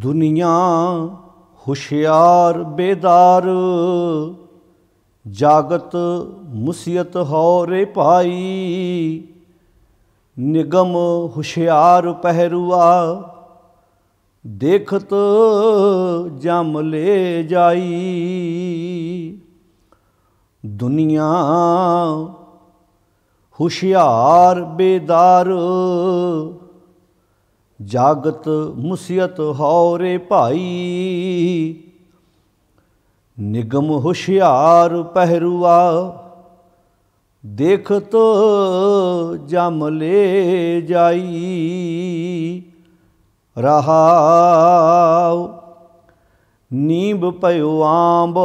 ਦੁਨੀਆ ਹੁਸ਼ਿਆਰ ਬੇਦਾਰ ਜਾਗਤ ਮੁਸੀਅਤ ਹੋ ਰੇ ਭਾਈ ਨਿਗਮ ਹੁਸ਼ਿਆਰ ਪਹਿਰੂਆ ਦੇਖਤ ਜਮ ਲੈ ਜਾਈ ਦੁਨੀਆ ਹੁਸ਼ਿਆਰ ਬੇਦਾਰ ਜਾਗਤ ਮੁਸੀਅਤ ਹੌਰੇ ਭਾਈ ਨਿਗਮ ਹੁਸ਼ਿਆਰ ਪਹਿਰੂਆ ਦੇਖਤ ਜਮ ਲੈ ਜਾਈ ਰਹਾਉ ਨੀਂਬ ਪਇਓ ਆਂਬ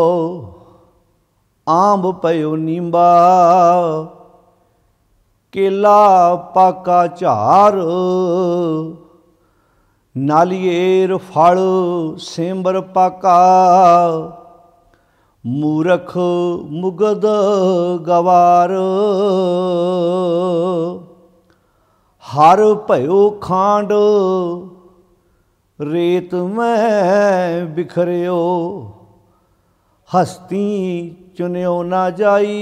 ਆਂਬ ਪਇਓ ਨੀਂਬਾ ਕੇਲਾ ਪਾਕਾ ਝਾਰ ਨਾਲੀਏਰ ਫਲ ਸੇਮਰ ਪਾਕਾ ਮੂਰਖ ਮੁਗਦ ਗਵਾਰ ਹਰ ਭਇਓ ਖਾਂਡ ਰੇਤ ਮੈਂ ਬਿਖਰਿਓ ਹਸਤੀ ਚੁਨਿਓ ਨਾ ਜਾਈ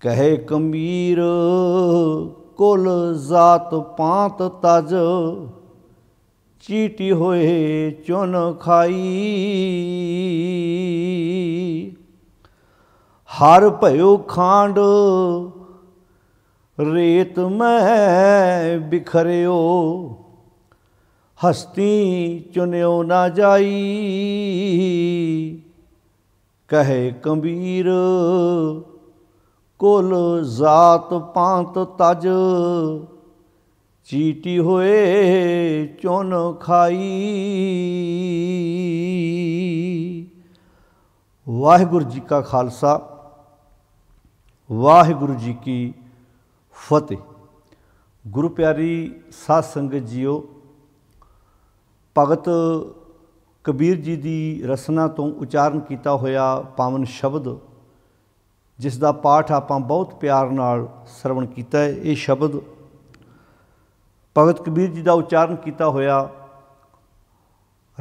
ਕਹੇ ਕਮੀਰ ਕੁਲ ਜ਼ਾਤ ਪਾਂਤ ਤਜ ਚੀਟੀ ਹੋਏ ਚੁਨ ਖਾਈ ਹਰ ਭਇਓ ਖਾਂਡ ਰੇਤ ਮੈਂ ਬਿਖਰਿਓ ਹਸਤੀ ਚੁਨਿਓ ਨਾ ਜਾਈ ਕਹੇ ਕਬੀਰ ਕੁਲ ਜ਼ਾਤ ਪਾਂਤ ਤਜ ਚੀਟੀ ਹੋਏ ਚੁਨ ਖਾਈ ਵਾਹਿਗੁਰੂ ਜੀ ਕਾ ਖਾਲਸਾ ਵਾਹਿਗੁਰੂ ਜੀ ਕੀ ਫਤਿਹ ਗੁਰੂ ਪਿਆਰੀ ਸਾਧ ਸੰਗਤ ਜੀਓ ਭਗਤ ਕਬੀਰ ਜੀ ਦੀ ਰਸਨਾ ਤੋਂ ਉਚਾਰਨ ਕੀਤਾ ਹੋਇਆ ਪਾਵਨ ਸ਼ਬਦ ਜਿਸ ਦਾ ਪਾਠ ਆਪਾਂ ਬਹੁਤ ਪਿਆਰ ਨਾਲ ਸਰਵਣ ਕੀਤਾ ਹੈ ਇਹ ਸ਼ਬਦ ਭਗਤ ਕਬੀਰ ਜੀ ਦਾ ਉਚਾਰਨ ਕੀਤਾ ਹੋਇਆ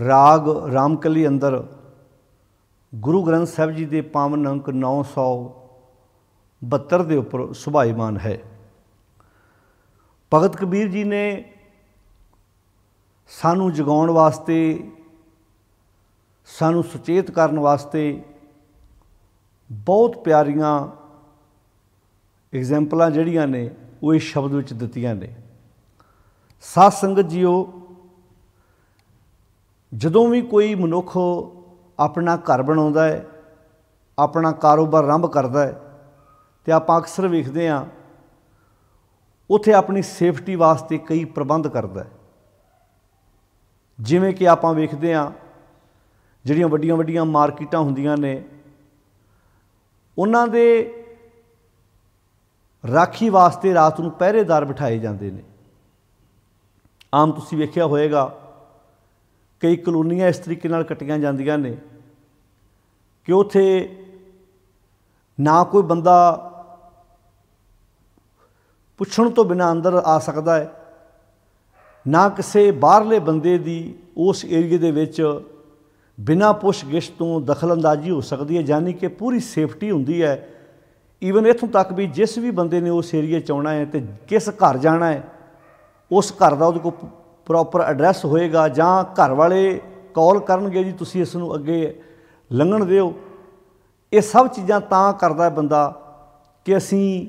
ਰਾਗ ਰਾਮਕਲੀ ਅੰਦਰ ਗੁਰੂ ਗ੍ਰੰਥ ਸਾਹਿਬ ਜੀ ਦੇ ਪਾਵਨ ਅੰਕ 972 ਦੇ ਉੱਪਰ ਸੁਭਾਈਮਾਨ ਹੈ ਭਗਤ ਕਬੀਰ ਜੀ ਨੇ ਸਾਨੂੰ ਜਗਾਉਣ ਵਾਸਤੇ ਸਾਨੂੰ ਸੁਚੇਤ ਕਰਨ ਵਾਸਤੇ ਬਹੁਤ ਪਿਆਰੀਆਂ ਐਗਜ਼ੈਂਪਲਾਂ ਜਿਹੜੀਆਂ ਨੇ ਉਹ ਇਸ ਸ਼ਬਦ ਵਿੱਚ ਦਿੱਤੀਆਂ ਨੇ ਸਾਧ ਸੰਗਤ ਜੀਓ ਜਦੋਂ ਵੀ ਕੋਈ ਮਨੁੱਖ ਆਪਣਾ ਘਰ ਬਣਾਉਂਦਾ ਹੈ ਆਪਣਾ ਕਾਰੋਬਾਰ ਆਰੰਭ ਕਰਦਾ ਹੈ ਤੇ ਆਪਾਂ ਅਕਸਰ ਵੇਖਦੇ ਆ ਉਥੇ ਆਪਣੀ ਸੇਫਟੀ ਵਾਸਤੇ ਕਈ ਪ੍ਰਬੰਧ ਕਰਦਾ ਹੈ ਜਿਵੇਂ ਕਿ ਆਪਾਂ ਵੇਖਦੇ ਆ ਜਿਹੜੀਆਂ ਵੱਡੀਆਂ ਵੱਡੀਆਂ ਮਾਰਕੀਟਾਂ ਹੁੰਦੀਆਂ ਨੇ ਉਹਨਾਂ ਦੇ ਰਾਖੀ ਵਾਸਤੇ ਰਾਤ ਨੂੰ ਪਹਿਰੇਦਾਰ ਬਿਠਾਏ ਜਾਂਦੇ ਨੇ ਆਮ ਤੁਸੀਂ ਵੇਖਿਆ ਹੋਵੇਗਾ ਕਈ ਕਲੋਨੀਆਂ ਇਸ ਤਰੀਕੇ ਨਾਲ ਕਟੀਆਂ ਜਾਂਦੀਆਂ ਨੇ ਕਿ ਉਥੇ ਨਾ ਕੋਈ ਬੰਦਾ ਪੁੱਛਣ ਤੋਂ ਬਿਨਾ ਅੰਦਰ ਆ ਸਕਦਾ ਹੈ ਨਾ ਕਿਸੇ ਬਾਹਰਲੇ ਬੰਦੇ ਦੀ ਉਸ ਏਰੀਏ ਦੇ ਵਿੱਚ ਬਿਨਾ ਪੁੱਛਗਿਛ ਤੋਂ ਦਖਲਅੰਦਾਜ਼ੀ ਹੋ ਸਕਦੀ ਹੈ ਯਾਨੀ ਕਿ ਪੂਰੀ ਸੇਫਟੀ ਹੁੰਦੀ ਹੈ ਈਵਨ ਇਥੋਂ ਤੱਕ ਵੀ ਜਿਸ ਵੀ ਬੰਦੇ ਨੇ ਉਸ ਏਰੀਆ ਚ ਆਉਣਾ ਹੈ ਤੇ ਕਿਸ ਘਰ ਜਾਣਾ ਹੈ ਉਸ ਘਰ ਦਾ ਉਹਦੇ ਕੋਲ ਪ੍ਰੋਪਰ ਐਡਰੈਸ ਹੋਏਗਾ ਜਾਂ ਘਰ ਵਾਲੇ ਕਾਲ ਕਰਨਗੇ ਜੀ ਤੁਸੀਂ ਇਸ ਨੂੰ ਅੱਗੇ ਲੰਘਣ ਦਿਓ ਇਹ ਸਭ ਚੀਜ਼ਾਂ ਤਾਂ ਕਰਦਾ ਬੰਦਾ ਕਿ ਅਸੀਂ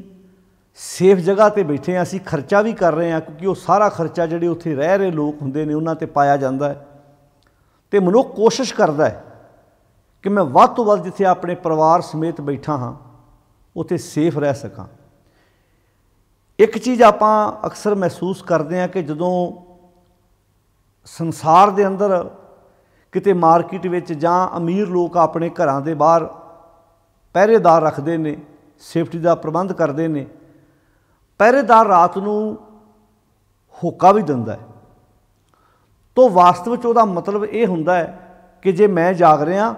ਸੇਫ ਜਗ੍ਹਾ ਤੇ ਬੈਠੇ ਆ ਅਸੀਂ ਖਰਚਾ ਵੀ ਕਰ ਰਹੇ ਆ ਕਿਉਂਕਿ ਉਹ ਸਾਰਾ ਖਰਚਾ ਜਿਹੜੇ ਉੱਥੇ ਰਹਿ ਰਹੇ ਲੋਕ ਹੁੰਦੇ ਨੇ ਉਹਨਾਂ ਤੇ ਪਾਇਆ ਜਾਂਦਾ ਹੈ ਤੇ ਮਨੁੱਖ ਕੋਸ਼ਿਸ਼ ਕਰਦਾ ਹੈ ਕਿ ਮੈਂ ਵੱਧ ਤੋਂ ਵੱਧ ਜਿੱਥੇ ਆਪਣੇ ਪਰਿਵਾਰ ਸਮੇਤ ਬੈਠਾ ਹਾਂ ਉੱਥੇ ਸੇਫ ਰਹਿ ਸਕਾਂ ਇੱਕ ਚੀਜ਼ ਆਪਾਂ ਅਕਸਰ ਮਹਿਸੂਸ ਕਰਦੇ ਹਾਂ ਕਿ ਜਦੋਂ ਸੰਸਾਰ ਦੇ ਅੰਦਰ ਕਿਤੇ ਮਾਰਕੀਟ ਵਿੱਚ ਜਾਂ ਅਮੀਰ ਲੋਕ ਆਪਣੇ ਘਰਾਂ ਦੇ ਬਾਹਰ ਪਹਿਰੇਦਾਰ ਰੱਖਦੇ ਨੇ ਸੇਫਟੀ ਦਾ ਪ੍ਰਬੰਧ ਕਰਦੇ ਨੇ ਪਹਿਰੇਦਾਰ ਰਾਤ ਨੂੰ ਹੋਕਾ ਵੀ ਦਿੰਦਾ ਹੈ ਤੋਂ ਵਾਸਤਵ ਵਿੱਚ ਉਹਦਾ ਮਤਲਬ ਇਹ ਹੁੰਦਾ ਹੈ ਕਿ ਜੇ ਮੈਂ ਜਾਗ ਰਿਹਾ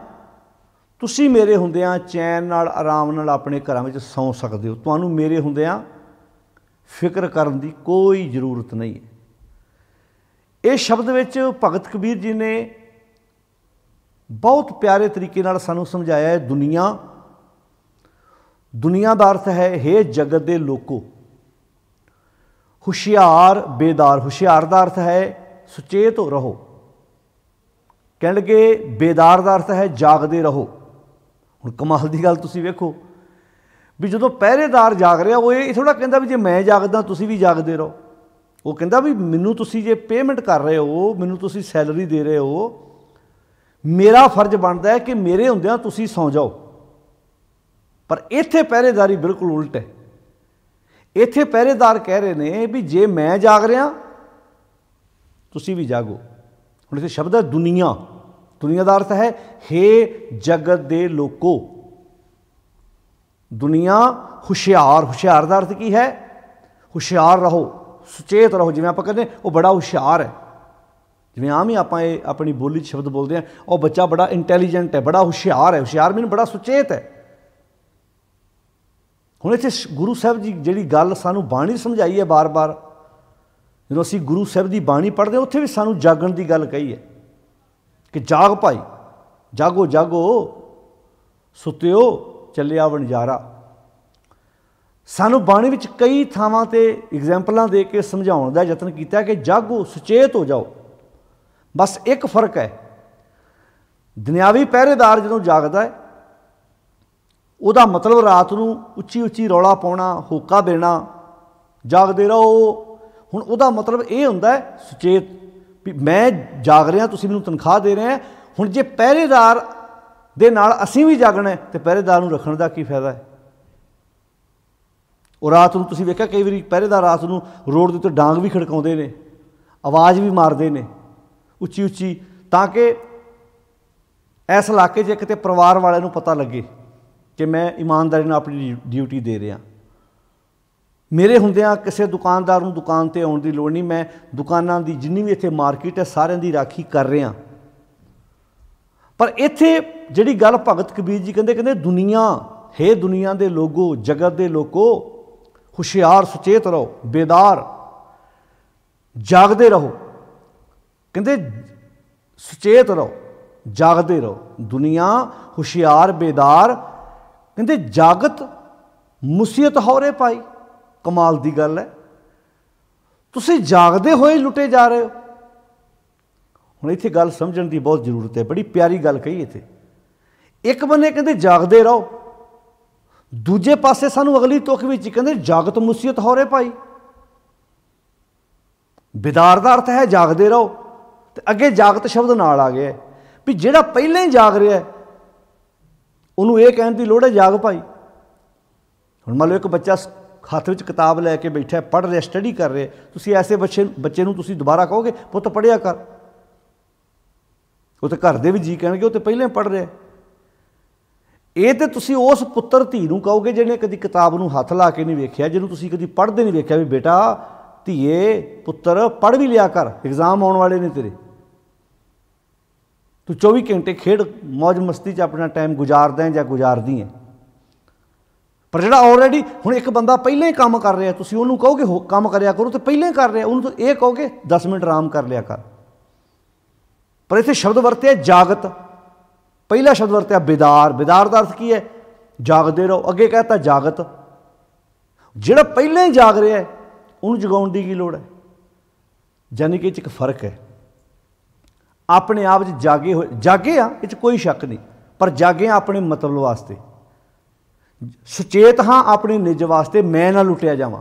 ਤੁਸੀਂ ਮੇਰੇ ਹੁੰਦਿਆਂ ਚੈਨ ਨਾਲ ਆਰਾਮ ਨਾਲ ਆਪਣੇ ਘਰਾਂ ਵਿੱਚ ਸੌਂ ਸਕਦੇ ਹੋ ਤੁਹਾਨੂੰ ਮੇਰੇ ਹੁੰਦਿਆਂ ਫਿਕਰ ਕਰਨ ਦੀ ਕੋਈ ਜ਼ਰੂਰਤ ਨਹੀਂ ਇਹ ਸ਼ਬਦ ਵਿੱਚ ਭਗਤ ਕਬੀਰ ਜੀ ਨੇ ਬਹੁਤ ਪਿਆਰੇ ਤਰੀਕੇ ਨਾਲ ਸਾਨੂੰ ਸਮਝਾਇਆ ਹੈ ਦੁਨੀਆ ਦੁਨੀਆ ਦਾ ਅਰਥ ਹੈ हे ਜਗਤ ਦੇ ਲੋਕੋ ਹੁਸ਼ਿਆਰ ਬੇਦਾਰ ਹੁਸ਼ਿਆਰ ਦਾ ਅਰਥ ਹੈ ਸੁਚੇਤ ਰਹੋ ਕਹਿਣ ਲੱਗੇ ਬੇਦਾਰ ਦਾ ਅਰਥ ਹੈ ਜਾਗਦੇ ਰਹੋ ਹੁਣ ਕਮਾਲ ਦੀ ਗੱਲ ਤੁਸੀਂ ਵੇਖੋ ਵੀ ਜਦੋਂ ਪਹਿਰੇਦਾਰ ਜਾਗ ਰਿਹਾ ਉਹ ਇਹ ਥੋੜਾ ਕਹਿੰਦਾ ਵੀ ਜੇ ਮੈਂ ਜਾਗਦਾ ਤੁਸੀਂ ਵੀ ਜਾਗਦੇ ਰਹੋ ਉਹ ਕਹਿੰਦਾ ਵੀ ਮੈਨੂੰ ਤੁਸੀਂ ਜੇ ਪੇਮੈਂਟ ਕਰ ਰਹੇ ਹੋ ਮੈਨੂੰ ਤੁਸੀਂ ਸੈਲਰੀ ਦੇ ਰਹੇ ਹੋ ਮੇਰਾ ਫਰਜ਼ ਬਣਦਾ ਹੈ ਕਿ ਮੇਰੇ ਹੁੰਦਿਆਂ ਤੁਸੀਂ ਸੌ ਜਾਓ ਪਰ ਇੱਥੇ ਪਹਿਰੇਦਾਰੀ ਬਿਲਕੁਲ ਉਲਟ ਹੈ ਇੱਥੇ ਪਹਿਰੇਦਾਰ ਕਹਿ ਰਹੇ ਨੇ ਵੀ ਜੇ ਮੈਂ ਜਾਗ ਰਿਹਾ ਤੁਸੀਂ ਵੀ ਜਾਗੋ ਹੁਣ ਇਥੇ ਸ਼ਬਦ ਹੈ ਦੁਨੀਆ ਦੁਨੀਆ ਦਾ ਅਰਥ ਹੈ हे ਜਗਤ ਦੇ ਲੋਕੋ ਦੁਨੀਆ ਹੁਸ਼ਿਆਰ ਹੁਸ਼ਿਆਰ ਦਾ ਅਰਥ ਕੀ ਹੈ ਹੁਸ਼ਿਆਰ ਰਹੋ ਸੁਚੇਤ ਰਹੋ ਜਿਵੇਂ ਆਪਾਂ ਕਹਿੰਦੇ ਉਹ ਬੜਾ ਹੁਸ਼ਿਆਰ ਹੈ ਜਿਵੇਂ ਆਮ ਹੀ ਆਪਾਂ ਇਹ ਆਪਣੀ ਬੋਲੀ 'ਚ ਸ਼ਬਦ ਬੋਲਦੇ ਆ ਉਹ ਬੱਚਾ ਬੜਾ ਇੰਟੈਲੀਜੈਂਟ ਹੈ ਬੜਾ ਹੁਸ਼ਿਆਰ ਹੈ ਹੁਸ਼ਿਆਰ ਮੀਨ ਬੜਾ ਸੁਚੇਤ ਹੈ ਹੁਣ ਇੱਥੇ ਗੁਰੂ ਸਾਹਿਬ ਜੀ ਜਿਹੜੀ ਗੱਲ ਸਾਨੂੰ ਬਾਣੀ ਸਮਝਾਈ ਹੈ ਬਾਰ-ਬਾਰ ਜਦੋਂ ਅਸੀਂ ਗੁਰੂ ਸਾਹਿਬ ਦੀ ਬਾਣੀ ਪੜ੍ਹਦੇ ਹਾਂ ਉੱਥੇ ਵੀ ਸਾਨੂੰ ਜਾਗਣ ਦੀ ਗੱਲ ਕਹੀ ਹੈ ਕਿ ਜਾਗ ਭਾਈ ਜਾਗੋ ਜਾਗੋ ਸੁਤਿਓ ਚੱਲਿਆ ਵਣਜਾਰਾ ਸਾਨੂੰ ਬਾਣੀ ਵਿੱਚ ਕਈ ਥਾਵਾਂ ਤੇ ਐਗਜ਼ਾਮਪਲਾਂ ਦੇ ਕੇ ਸਮਝਾਉਣ ਦਾ ਯਤਨ ਕੀਤਾ ਕਿ ਜਾਗੋ ਸੁਚੇਤ ਹੋ ਜਾਓ ਬਸ ਇੱਕ ਫਰਕ ਹੈ ਦੁਨਿਆਵੀ ਪਹਿਰੇਦਾਰ ਜਦੋਂ ਜਾਗਦਾ ਹੈ ਉਹਦਾ ਮਤਲਬ ਰਾਤ ਨੂੰ ਉੱਚੀ ਉੱਚੀ ਰੌਲਾ ਪਾਉਣਾ ਹੋਕਾ ਦੇਣਾ ਜਾਗਦੇ ਰਹੋ ਹੁਣ ਉਹਦਾ ਮਤਲਬ ਇਹ ਹੁੰਦਾ ਹੈ ਸੁਚੇਤ ਵੀ ਮੈਂ ਜਾਗ ਰਿਹਾ ਤੁਸੀਂ ਮੈਨੂੰ ਤਨਖਾਹ ਦੇ ਰਹੇ ਆ ਹੁਣ ਜੇ ਪਹਿਰੇਦਾਰ ਦੇ ਨਾਲ ਅਸੀਂ ਵੀ ਜਾਗਣਾ ਤੇ ਪਹਿਰੇਦਾਰ ਨੂੰ ਰੱਖਣ ਦਾ ਕੀ ਫਾਇਦਾ ਹੈ ਉਹ ਰਾਤ ਨੂੰ ਤੁਸੀਂ ਵੇਖਿਆ ਕਈ ਵਾਰੀ ਪਹਿਰੇਦਾਰ ਰਾਤ ਨੂੰ ਰੋਡ ਦੇ ਉੱਤੇ ਡਾਂਗ ਵੀ ਖੜਕਾਉਂਦੇ ਨੇ ਆਵਾਜ਼ ਵੀ ਮਾਰਦੇ ਨੇ ਉੱਚੀ ਉੱਚੀ ਤਾਂ ਕਿ ਇਸ ਇਲਾਕੇ 'ਚ ਕਿਤੇ ਪਰਿਵਾਰ ਵਾਲਿਆਂ ਨੂੰ ਪਤਾ ਲੱਗੇ ਕਿ ਮੈਂ ਇਮਾਨਦਾਰੀ ਨਾਲ ਆਪਣੀ ਡਿਊਟੀ ਦੇ ਰਿਹਾ ਮੇਰੇ ਹੁੰਦਿਆਂ ਕਿਸੇ ਦੁਕਾਨਦਾਰ ਨੂੰ ਦੁਕਾਨ ਤੇ ਆਉਣ ਦੀ ਲੋੜ ਨਹੀਂ ਮੈਂ ਦੁਕਾਨਾਂ ਦੀ ਜਿੰਨੀ ਵੀ ਇੱਥੇ ਮਾਰਕੀਟ ਹੈ ਸਾਰਿਆਂ ਦੀ ਰਾਖੀ ਕਰ ਰਿਹਾ ਪਰ ਇੱਥੇ ਜਿਹੜੀ ਗੱਲ ਭਗਤ ਕਬੀਰ ਜੀ ਕਹਿੰਦੇ ਕਹਿੰਦੇ ਦੁਨੀਆ ਹੈ ਦੁਨੀਆ ਦੇ ਲੋਗੋ ਜਗਤ ਦੇ ਲੋਕੋ ਹੁਸ਼ਿਆਰ ਸੁਚੇਤ ਰਹੋ ਬੇਦਾਰ ਜਾਗਦੇ ਰਹੋ ਕਹਿੰਦੇ ਸੁਚੇਤ ਰਹੋ ਜਾਗਦੇ ਰਹੋ ਦੁਨੀਆ ਹੁਸ਼ਿਆਰ ਬੇਦਾਰ ਕਹਿੰਦੇ ਜਾਗਤ ਮੁਸੀਬਤ ਹੋਰੇ ਪਾਈ ਕਮਾਲ ਦੀ ਗੱਲ ਹੈ ਤੁਸੀਂ ਜਾਗਦੇ ਹੋਏ ਲੁੱਟੇ ਜਾ ਰਹੇ ਹੋ ਹੁਣ ਇੱਥੇ ਗੱਲ ਸਮਝਣ ਦੀ ਬਹੁਤ ਜ਼ਰੂਰਤ ਹੈ ਬੜੀ ਪਿਆਰੀ ਗੱਲ ਕਹੀ ਇੱਥੇ ਇੱਕ ਬੰਨੇ ਕਹਿੰਦੇ ਜਾਗਦੇ ਰਹੋ ਦੂਜੇ ਪਾਸੇ ਸਾਨੂੰ ਅਗਲੀ ਤੁਕ ਵਿੱਚ ਕਹਿੰਦੇ ਜਾਗਤ ਮੁਸੀਬਤ ਹੋਰੇ ਭਾਈ ਬਿਦਾਰ ਦਾ ਅਰਥ ਹੈ ਜਾਗਦੇ ਰਹੋ ਤੇ ਅੱਗੇ ਜਾਗਤ ਸ਼ਬਦ ਨਾਲ ਆ ਗਿਆ ਵੀ ਜਿਹੜਾ ਪਹਿਲਾਂ ਹੀ ਜਾਗ ਰਿਹਾ ਉਹਨੂੰ ਇਹ ਕਹਿਣ ਦੀ ਲੋੜ ਹੈ ਜਾਗ ਭਾਈ ਹੁਣ ਮੰਨ ਲਓ ਇੱਕ ਬੱਚਾ ਹੱਥ ਵਿੱਚ ਕਿਤਾਬ ਲੈ ਕੇ ਬੈਠਾ ਪੜ ਰਿਹਾ ਸਟੱਡੀ ਕਰ ਰਿਹਾ ਤੁਸੀਂ ਐਸੇ ਬੱਚੇ ਬੱਚੇ ਨੂੰ ਤੁਸੀਂ ਦੁਬਾਰਾ ਕਹੋਗੇ ਪੁੱਤ ਪੜਿਆ ਕਰ ਉਹ ਤੇ ਘਰ ਦੇ ਵੀ ਜੀ ਕਹਿਣਗੇ ਉਹ ਤੇ ਪਹਿਲਾਂ ਪੜ ਰਿਹਾ ਇਹ ਤੇ ਤੁਸੀਂ ਉਸ ਪੁੱਤਰ ਧੀ ਨੂੰ ਕਹੋਗੇ ਜਿਹਨੇ ਕਦੀ ਕਿਤਾਬ ਨੂੰ ਹੱਥ ਲਾ ਕੇ ਨਹੀਂ ਵੇਖਿਆ ਜਿਹਨੂੰ ਤੁਸੀਂ ਕਦੀ ਪੜਦੇ ਨਹੀਂ ਵੇਖਿਆ ਵੀ ਬੇਟਾ ਧੀਏ ਪੁੱਤਰ ਪੜ ਵੀ ਲਿਆ ਕਰ ਐਗਜ਼ਾਮ ਆਉਣ ਵਾਲੇ ਨੇ ਤੇਰੇ ਤੂੰ 24 ਘੰਟੇ ਖੇਡ ਮौज ਮਸਤੀ 'ਚ ਆਪਣਾ ਟਾਈਮ ਗੁਜ਼ਾਰਦਾ ਹੈ ਜਾਂ ਗੁਜ਼ਾਰਦੀ ਹੈ ਪਰ ਜਿਹੜਾ ਆਲਰੇਡੀ ਹੁਣ ਇੱਕ ਬੰਦਾ ਪਹਿਲਾਂ ਹੀ ਕੰਮ ਕਰ ਰਿਹਾ ਤੁਸੀਂ ਉਹਨੂੰ ਕਹੋਗੇ ਕੰਮ ਕਰਿਆ ਕਰੋ ਤੇ ਪਹਿਲਾਂ ਹੀ ਕਰ ਰਿਹਾ ਉਹਨੂੰ ਇਹ ਕਹੋਗੇ 10 ਮਿੰਟ ਆਰਾਮ ਕਰ ਲਿਆ ਕਰ ਪਰ ਇਥੇ ਸ਼ਬਦ ਵਰਤਿਆ ਜਾਗਤ ਪਹਿਲਾ ਸ਼ਬਦ ਵਰਤਿਆ ਬਿਦਾਰ ਬਿਦਾਰ ਦਾ ਅਰਥ ਕੀ ਹੈ ਜਾਗਦੇ ਰਹੋ ਅੱਗੇ ਕਹਤਾ ਜਾਗਤ ਜਿਹੜਾ ਪਹਿਲਾਂ ਹੀ ਜਾਗ ਰਿਹਾ ਉਹਨੂੰ ਜਗਾਉਣ ਦੀ ਕੀ ਲੋੜ ਹੈ ਜਾਨੀ ਕਿ ਇੱਕ ਫਰਕ ਹੈ ਆਪਣੇ ਆਪ ਵਿੱਚ ਜਾਗੇ ਹੋਏ ਜਾਗੇ ਆ ਇਹ 'ਚ ਕੋਈ ਸ਼ੱਕ ਨਹੀਂ ਪਰ ਜਾਗੇ ਆਪਣੇ ਮਤਲਬ ਵਾਸਤੇ ਸੁਚੇਤ ਹਾਂ ਆਪਣੇ ਨਿੱਜ ਵਾਸਤੇ ਮੈਂ ਨਾ ਲੁੱਟਿਆ ਜਾਵਾਂ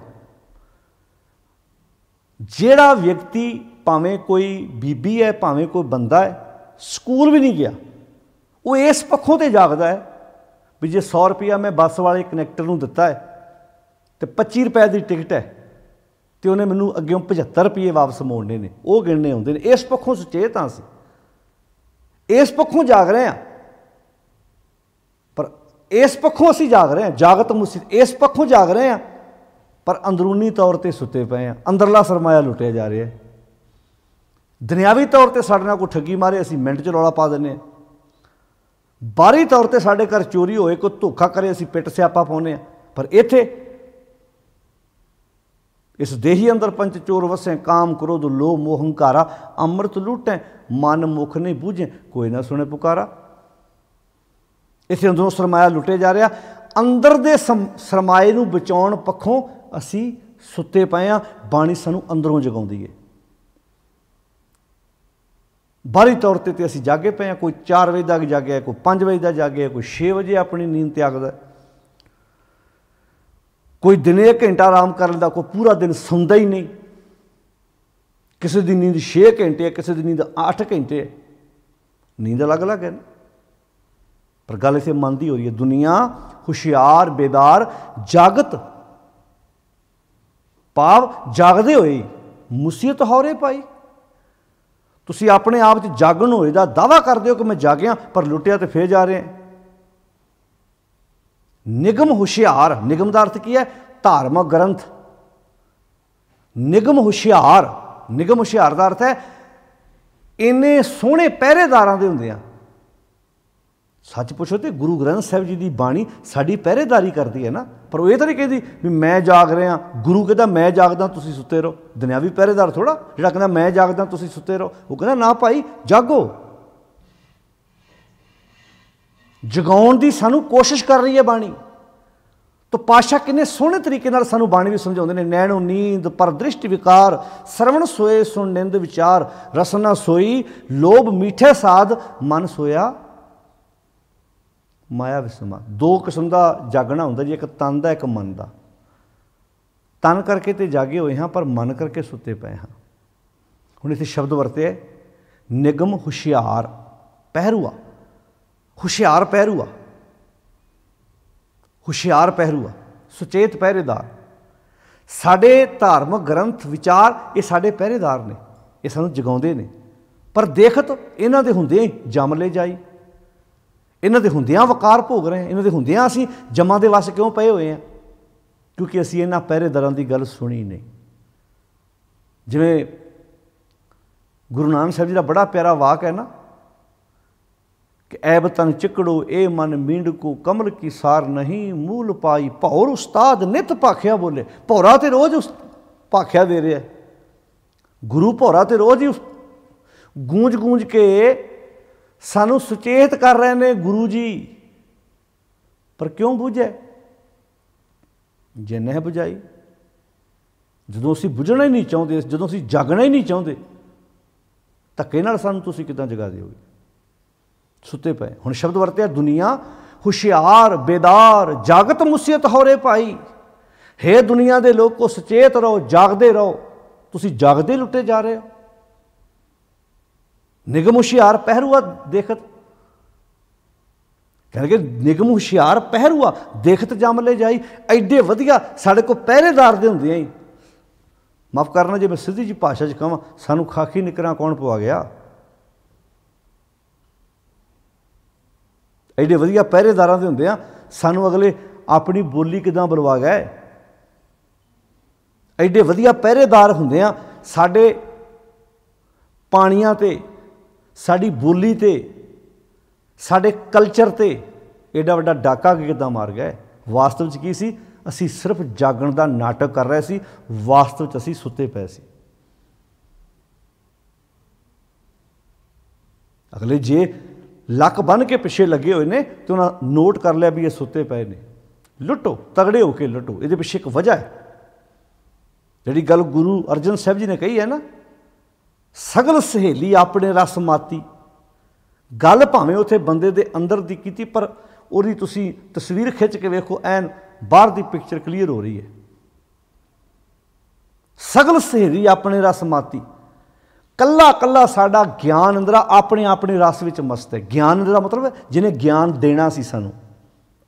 ਜਿਹੜਾ ਵਿਅਕਤੀ ਭਾਵੇਂ ਕੋਈ ਬੀਬੀ ਹੈ ਭਾਵੇਂ ਕੋਈ ਬੰਦਾ ਹੈ ਸਕੂਲ ਵੀ ਨਹੀਂ ਗਿਆ ਉਹ ਇਸ ਪੱਖੋਂ ਤੇ ਜਾਗਦਾ ਹੈ ਵੀ ਜੇ 100 ਰੁਪਿਆ ਮੈਂ ਬੱਸ ਵਾਲੇ ਕਨੈਕਟਰ ਨੂੰ ਦਿੱਤਾ ਹੈ ਤੇ 25 ਰੁਪਏ ਦੀ ਟਿਕਟ ਹੈ ਤੇ ਉਹਨੇ ਮੈਨੂੰ ਅੱਗੇੋਂ 75 ਰੁਪਏ ਵਾਪਸ ਮੋੜਨੇ ਨੇ ਉਹ ਗਿਣਨੇ ਹੁੰਦੇ ਨੇ ਇਸ ਪੱਖੋਂ ਸੁਚੇਤ ਹਾਂ ਸੀ ਇਸ ਪੱਖੋਂ ਜਾਗ ਰਹੇ ਹਾਂ ਇਸ ਪੱਖੋਂ ਅਸੀਂ ਜਾਗ ਰਹੇ ਹਾਂ ਜਾਗਤ ਮੁਸੀਦ ਇਸ ਪੱਖੋਂ ਜਾਗ ਰਹੇ ਹਾਂ ਪਰ ਅੰਦਰੂਨੀ ਤੌਰ ਤੇ ਸੁੱਤੇ ਪਏ ਹਾਂ ਅੰਦਰਲਾ ਸਰਮਾਇਆ ਲੁੱਟਿਆ ਜਾ ਰਿਹਾ ਹੈ ਦੁਨਿਆਵੀ ਤੌਰ ਤੇ ਸਾਡੇ ਨਾਲ ਕੋਈ ਠੱਗੀ ਮਾਰੇ ਅਸੀਂ ਮਿੰਟ 'ਚ ਰੌਲਾ ਪਾ ਦਿੰਨੇ ਆ ਬਾਹਰੀ ਤੌਰ ਤੇ ਸਾਡੇ ਘਰ ਚੋਰੀ ਹੋਏ ਕੋਈ ਧੋਖਾ ਕਰੇ ਅਸੀਂ ਪਿੱਟ ਸਿਆਪਾ ਪਾਉਨੇ ਆ ਪਰ ਇੱਥੇ ਇਸ ਦੇਹੀ ਅੰਦਰ ਪੰਜ ਚੋਰ ਵਸੇ ਕਾਮ ਕ੍ਰੋਧ ਲੋਭ ਮੋਹ ਹੰਕਾਰਾ ਅੰਮ੍ਰਿਤ ਲੁੱਟੇ ਮਨ ਮੁਖ ਨਹੀਂ ਬੂਝੇ ਕੋਈ ਨਾ ਸੁਣੇ ਪੁਕਾਰਾ ਇੱਥੇ ਅੰਦਰੋਂ ਸਰਮਾਇਆ ਲੁੱਟੇ ਜਾ ਰਿਹਾ ਅੰਦਰ ਦੇ ਸਰਮਾਏ ਨੂੰ ਬਚਾਉਣ ਪੱਖੋਂ ਅਸੀਂ ਸੁੱਤੇ ਪਏ ਆ ਬਾਣੀ ਸਾਨੂੰ ਅੰਦਰੋਂ ਜਗਾਉਂਦੀ ਏ ਬਾਰੀ ਤੌਰ ਤੇ ਤੇ ਅਸੀਂ ਜਾਗੇ ਪਏ ਆ ਕੋਈ 4 ਵਜੇ ਦਾ ਜਾਗਿਆ ਕੋਈ 5 ਵਜੇ ਦਾ ਜਾਗਿਆ ਕੋਈ 6 ਵਜੇ ਆਪਣੀ ਨੀਂਦ ਤਿਆਗਦਾ ਕੋਈ ਦਿਨੇ ਘੰਟਾ ਆਰਾਮ ਕਰ ਲੈਂਦਾ ਕੋਈ ਪੂਰਾ ਦਿਨ ਸੌਂਦਾ ਹੀ ਨਹੀਂ ਕਿਸੇ ਦੀ ਨੀਂਦ 6 ਘੰਟੇ ਹੈ ਕਿਸੇ ਦੀ ਨੀਂਦ 8 ਘੰਟੇ ਹੈ ਨੀਂਦ ਅਲੱਗ-ਅਲੱਗ ਹੈ ਨਾ ਪਰ ਗੱਲ ਇਸੇ मन ਦੀ ਹੋ ਰਹੀ ਹੈ ਦੁਨੀਆ ਹੁਸ਼ਿਆਰ ਬੇਦਾਰ ਜਾਗਤ ਪਾਵ ਜਾਗਦੇ ਹੋਏ ਮੁਸੀਬਤ ਹੋਰੇ ਪਾਈ ਤੁਸੀਂ ਆਪਣੇ ਆਪ 'ਚ ਜਾਗਣ ਹੋਏ ਦਾ ਦਾਵਾ ਕਰਦੇ ਹੋ ਕਿ ਮੈਂ ਜਾਗਿਆ ਪਰ ਲੁੱਟਿਆ ਤੇ ਫੇਰ ਜਾ ਰਹੇ ਨਿਗਮ ਹੁਸ਼ਿਆਰ ਨਿਗਮ ਦਾ ਅਰਥ ਕੀ ਹੈ ਧਾਰਮਿਕ ਗ੍ਰੰਥ ਨਿਗਮ ਹੁਸ਼ਿਆਰ ਨਿਗਮ ਹੁਸ਼ਿਆਰ ਦਾ ਅਰਥ ਹੈ ਇੰਨੇ ਸੋਹਣੇ ਪਹਿਰੇਦਾਰਾਂ ਦੇ ਹੁੰਦੇ ਆ ਸੱਚ ਪੁੱਛੋ ਤੇ ਗੁਰੂ ਗ੍ਰੰਥ ਸਾਹਿਬ ਜੀ ਦੀ ਬਾਣੀ ਸਾਡੀ ਪਹਿਰੇਦਾਰੀ ਕਰਦੀ ਹੈ ਨਾ ਪਰ ਉਹ ਇਹ ਤਾਂ ਨਹੀਂ ਕਹਿੰਦੀ ਵੀ ਮੈਂ ਜਾਗ ਰਿਹਾ ਗੁਰੂ ਕਹਿੰਦਾ ਮੈਂ ਜਾਗਦਾ ਤੁਸੀਂ ਸੁੱਤੇ ਰਹੋ ਦੁਨਿਆਵੀ ਪਹਿਰੇਦਾਰ ਥੋੜਾ ਜਿਹੜਾ ਕਹਿੰਦਾ ਮੈਂ ਜਾਗਦਾ ਤੁਸੀਂ ਸੁੱਤੇ ਰਹੋ ਉਹ ਕਹਿੰਦਾ ਨਾ ਭਾਈ ਜਾਗੋ ਜਗਾਉਣ ਦੀ ਸਾਨੂੰ ਕੋਸ਼ਿਸ਼ ਕਰ ਰਹੀ ਹੈ ਬਾਣੀ ਤੋ ਪਾਸ਼ਾ ਕਿੰਨੇ ਸੋਹਣੇ ਤਰੀਕੇ ਨਾਲ ਸਾਨੂੰ ਬਾਣੀ ਵੀ ਸਮਝਾਉਂਦੇ ਨੇ ਨੈਣੋ ਨੀਂਦ ਪਰਦ੍ਰਿਸ਼ਟ ਵਿਕਾਰ ਸਰਵਣ ਸੋਏ ਸੁਣ ਨਿੰਦ ਵਿਚਾਰ ਰਸਨਾ ਸੋਈ ਲੋਭ ਮੀਠੇ ਸਾਧ ਮਨ ਸੋਇਆ ਮਾਇਆ ਵਿਸਮਾ ਦੋ ਕਿਸਮ ਦਾ ਜਾਗਣਾ ਹੁੰਦਾ ਜੀ ਇੱਕ ਤਨ ਦਾ ਇੱਕ ਮਨ ਦਾ ਤਨ ਕਰਕੇ ਤੇ ਜਾਗੇ ਹੋਏ ਹਾਂ ਪਰ ਮਨ ਕਰਕੇ ਸੁੱਤੇ ਪਏ ਹਾਂ ਹੁਣ ਇਥੇ ਸ਼ਬਦ ਵਰਤੇ ਨਿਗਮ ਹੁਸ਼ਿਆਰ ਪਹਿਰੂਆ ਹੁਸ਼ਿਆਰ ਪਹਿਰੂਆ ਹੁਸ਼ਿਆਰ ਪਹਿਰੂਆ ਸੁਚੇਤ ਪਹਿਰੇਦਾਰ ਸਾਡੇ ਧਾਰਮਿਕ ਗ੍ਰੰਥ ਵਿਚਾਰ ਇਹ ਸਾਡੇ ਪਹਿਰੇਦਾਰ ਨੇ ਇਹ ਸਾਨੂੰ ਜਗਾਉਂਦੇ ਨੇ ਪਰ ਦੇਖਤ ਇਹਨਾਂ ਦੇ ਹੁੰਦੇ ਜਮ ਲੈ ਜਾਈ ਇਹਨਾਂ ਦੇ ਹੁੰਦਿਆਂ ਵਕਾਰ ਭੋਗ ਰਹੇ ਹਾਂ ਇਹਨਾਂ ਦੇ ਹੁੰਦਿਆਂ ਅਸੀਂ ਜਮਾਂ ਦੇ ਵਸ ਕਿਉਂ ਪਏ ਹੋਏ ਆ ਕਿਉਂਕਿ ਅਸੀਂ ਇਹਨਾਂ ਪਹਿਰੇਦਾਰਾਂ ਦੀ ਗੱਲ ਸੁਣੀ ਨਹੀਂ ਜਿਵੇਂ ਗੁਰੂ ਨਾਨਕ ਸਾਹਿਬ ਜੀ ਦਾ ਬੜਾ ਪਿਆਰਾ ਵਾਕ ਹੈ ਨਾ ਕਿ ਐਬ ਤਨ ਚਿਕੜੋ ਇਹ ਮਨ ਮੀਂਡ ਕੋ ਕਮਲ ਕੀ ਸਾਰ ਨਹੀਂ ਮੂਲ ਪਾਈ ਭੌਰ ਉਸਤਾਦ ਨਿਤ ਪਾਖਿਆ ਬੋਲੇ ਭੌਰਾ ਤੇ ਰੋਜ਼ ਉਸ ਪਾਖਿਆ ਦੇ ਰਿਹਾ ਗੁਰੂ ਭੌਰਾ ਤੇ ਰੋਜ਼ ਹੀ ਗੂੰਜ ਗੂੰਜ ਕੇ ਸਾਨੂੰ ਸੁਚੇਤ ਕਰ ਰਹੇ ਨੇ ਗੁਰੂ ਜੀ ਪਰ ਕਿਉਂ 부ਝੇ ਜੇ ਨਹੀਂ 부ਝਾਈ ਜਦੋਂ ਅਸੀਂ 부ਝਣਾ ਹੀ ਨਹੀਂ ਚਾਹੁੰਦੇ ਜਦੋਂ ਅਸੀਂ ਜਾਗਣਾ ਹੀ ਨਹੀਂ ਚਾਹੁੰਦੇ ਧੱਕੇ ਨਾਲ ਸਾਨੂੰ ਤੁਸੀਂ ਕਿਦਾਂ ਜਗਾ ਦਿਓਗੇ ਸੁੱਤੇ ਪਏ ਹੁਣ ਸ਼ਬਦ ਵਰਤਿਆ ਦੁਨੀਆ ਹੁਸ਼ਿਆਰ ਬੇਦਾਰ ਜਾਗਤ ਮੁਸੀਤ ਹੋਰੇ ਭਾਈ ਹੇ ਦੁਨੀਆ ਦੇ ਲੋਕੋ ਸੁਚੇਤ ਰਹੋ ਜਾਗਦੇ ਰਹੋ ਤੁਸੀਂ ਜਾਗਦੇ ਲੁੱਟੇ ਜਾ ਰਹੇ ਹੋ ਨਿਗਮ ਹੁਸ਼ਿਆਰ ਪਹਿਰੂਆ ਦੇਖਤ ਕਹਿੰਦੇ ਨਿਗਮ ਹੁਸ਼ਿਆਰ ਪਹਿਰੂਆ ਦੇਖਤ ਜੰਮ ਲੈ ਜਾਈ ਐਡੇ ਵਧੀਆ ਸਾਡੇ ਕੋ ਪਹਿਰੇਦਾਰ ਦੇ ਹੁੰਦੇ ਆਂ ਮਾਫ ਕਰਨਾ ਜੇ ਮੈਂ ਸਿੱਧੀ ਜੀ ਭਾਸ਼ਾ 'ਚ ਕਹਾਂ ਸਾਨੂੰ ਖਾਖੀ ਨਿਕਰਾਂ ਕੌਣ ਪਵਾ ਗਿਆ ਐਡੇ ਵਧੀਆ ਪਹਿਰੇਦਾਰਾਂ ਦੇ ਹੁੰਦੇ ਆਂ ਸਾਨੂੰ ਅਗਲੇ ਆਪਣੀ ਬੋਲੀ ਕਿਦਾਂ ਬੁਲਵਾ ਗਏ ਐਡੇ ਵਧੀਆ ਪਹਿਰੇਦਾਰ ਹੁੰਦੇ ਆ ਸਾਡੇ ਪਾਣੀਆਂ ਤੇ ਸਾਡੀ ਬੋਲੀ ਤੇ ਸਾਡੇ ਕਲਚਰ ਤੇ ਐਡਾ ਵੱਡਾ ਡਾਕਾ ਕਿਦਾਂ ਮਾਰ ਗਿਆ ਵਾਸਤਵ 'ਚ ਕੀ ਸੀ ਅਸੀਂ ਸਿਰਫ ਜਾਗਣ ਦਾ ਨਾਟਕ ਕਰ ਰਹੇ ਸੀ ਵਾਸਤਵ 'ਚ ਅਸੀਂ ਸੁੱਤੇ ਪਏ ਸੀ ਅਗਲੇ ਜੇ ਲੱਕ ਬਨ ਕੇ ਪਿੱਛੇ ਲੱਗੇ ਹੋਏ ਨੇ ਤੇ ਉਹਨਾਂ ਨੋਟ ਕਰ ਲਿਆ ਵੀ ਇਹ ਸੁੱਤੇ ਪਏ ਨੇ ਲੁੱਟੋ ਤਗੜੇ ਹੋ ਕੇ ਲੁੱਟੋ ਇਹਦੇ ਪਿੱਛੇ ਇੱਕ ਵਜ੍ਹਾ ਹੈ ਜਿਹੜੀ ਗੱਲ ਗੁਰੂ ਅਰਜਨ ਸਾਹਿਬ ਜੀ ਨੇ ਕਹੀ ਹੈ ਨਾ ਸਗਲ ਸਹੇਲੀ ਆਪਣੇ ਰਸ ਮਾਤੀ ਗੱਲ ਭਾਵੇਂ ਉਥੇ ਬੰਦੇ ਦੇ ਅੰਦਰ ਦੀ ਕੀਤੀ ਪਰ ਉਹਦੀ ਤੁਸੀਂ ਤਸਵੀਰ ਖਿੱਚ ਕੇ ਵੇਖੋ ਐਨ ਬਾਹਰ ਦੀ ਪਿਕਚਰ ਕਲੀਅਰ ਹੋ ਰਹੀ ਹੈ ਸਗਲ ਸਹੇਲੀ ਆਪਣੇ ਰਸ ਮਾਤੀ ਕੱਲਾ ਕੱਲਾ ਸਾਡਾ ਗਿਆਨ ਅੰਦਰਾ ਆਪਣੇ ਆਪਣੇ ਰਸ ਵਿੱਚ ਮਸਤ ਹੈ ਗਿਆਨ ਦਾ ਮਤਲਬ ਜਿਹਨੇ ਗਿਆਨ ਦੇਣਾ ਸੀ ਸਾਨੂੰ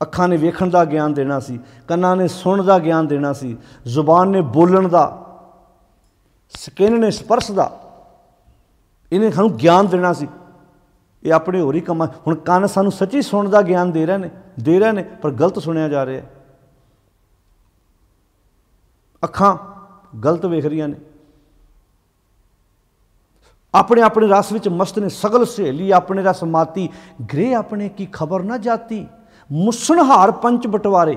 ਅੱਖਾਂ ਨੇ ਵੇਖਣ ਦਾ ਗਿਆਨ ਦੇਣਾ ਸੀ ਕੰਨਾਂ ਨੇ ਸੁਣਨ ਦਾ ਗਿਆਨ ਦੇਣਾ ਸੀ ਜ਼ੁਬਾਨ ਨੇ ਬੋਲਣ ਦਾ ਸਕਿਨ ਨੇ ਸਪਰਸ਼ ਦਾ ਇਹਨੇ ਸਾਨੂੰ ਗਿਆਨ ਦੇਣਾ ਸੀ ਇਹ ਆਪਣੇ ਹੋਰ ਹੀ ਹੁਣ ਕੰਨ ਸਾਨੂੰ ਸੱਚੀ ਸੁਣਨ ਦਾ ਗਿਆਨ ਦੇ ਰਹੇ ਨੇ ਦੇ ਰਹੇ ਨੇ ਪਰ ਗਲਤ ਸੁਣਿਆ ਜਾ ਰਿਹਾ ਅੱਖਾਂ ਗਲਤ ਵੇਖ ਰਹੀਆਂ ਨੇ ਆਪਣੇ ਆਪਣੇ ਰਸ ਵਿੱਚ ਮਸਤ ਨੇ ਸਗਲ ਸਹੇਲੀ ਆਪਣੇ ਰਸ ਮਾਤੀ ਗ੍ਰੇ ਆਪਣੇ ਕੀ ਖਬਰ ਨਾ ਜਾਤੀ ਮੁਸਨਹਾਰ ਪੰਜ ਬਟਵਾਰੇ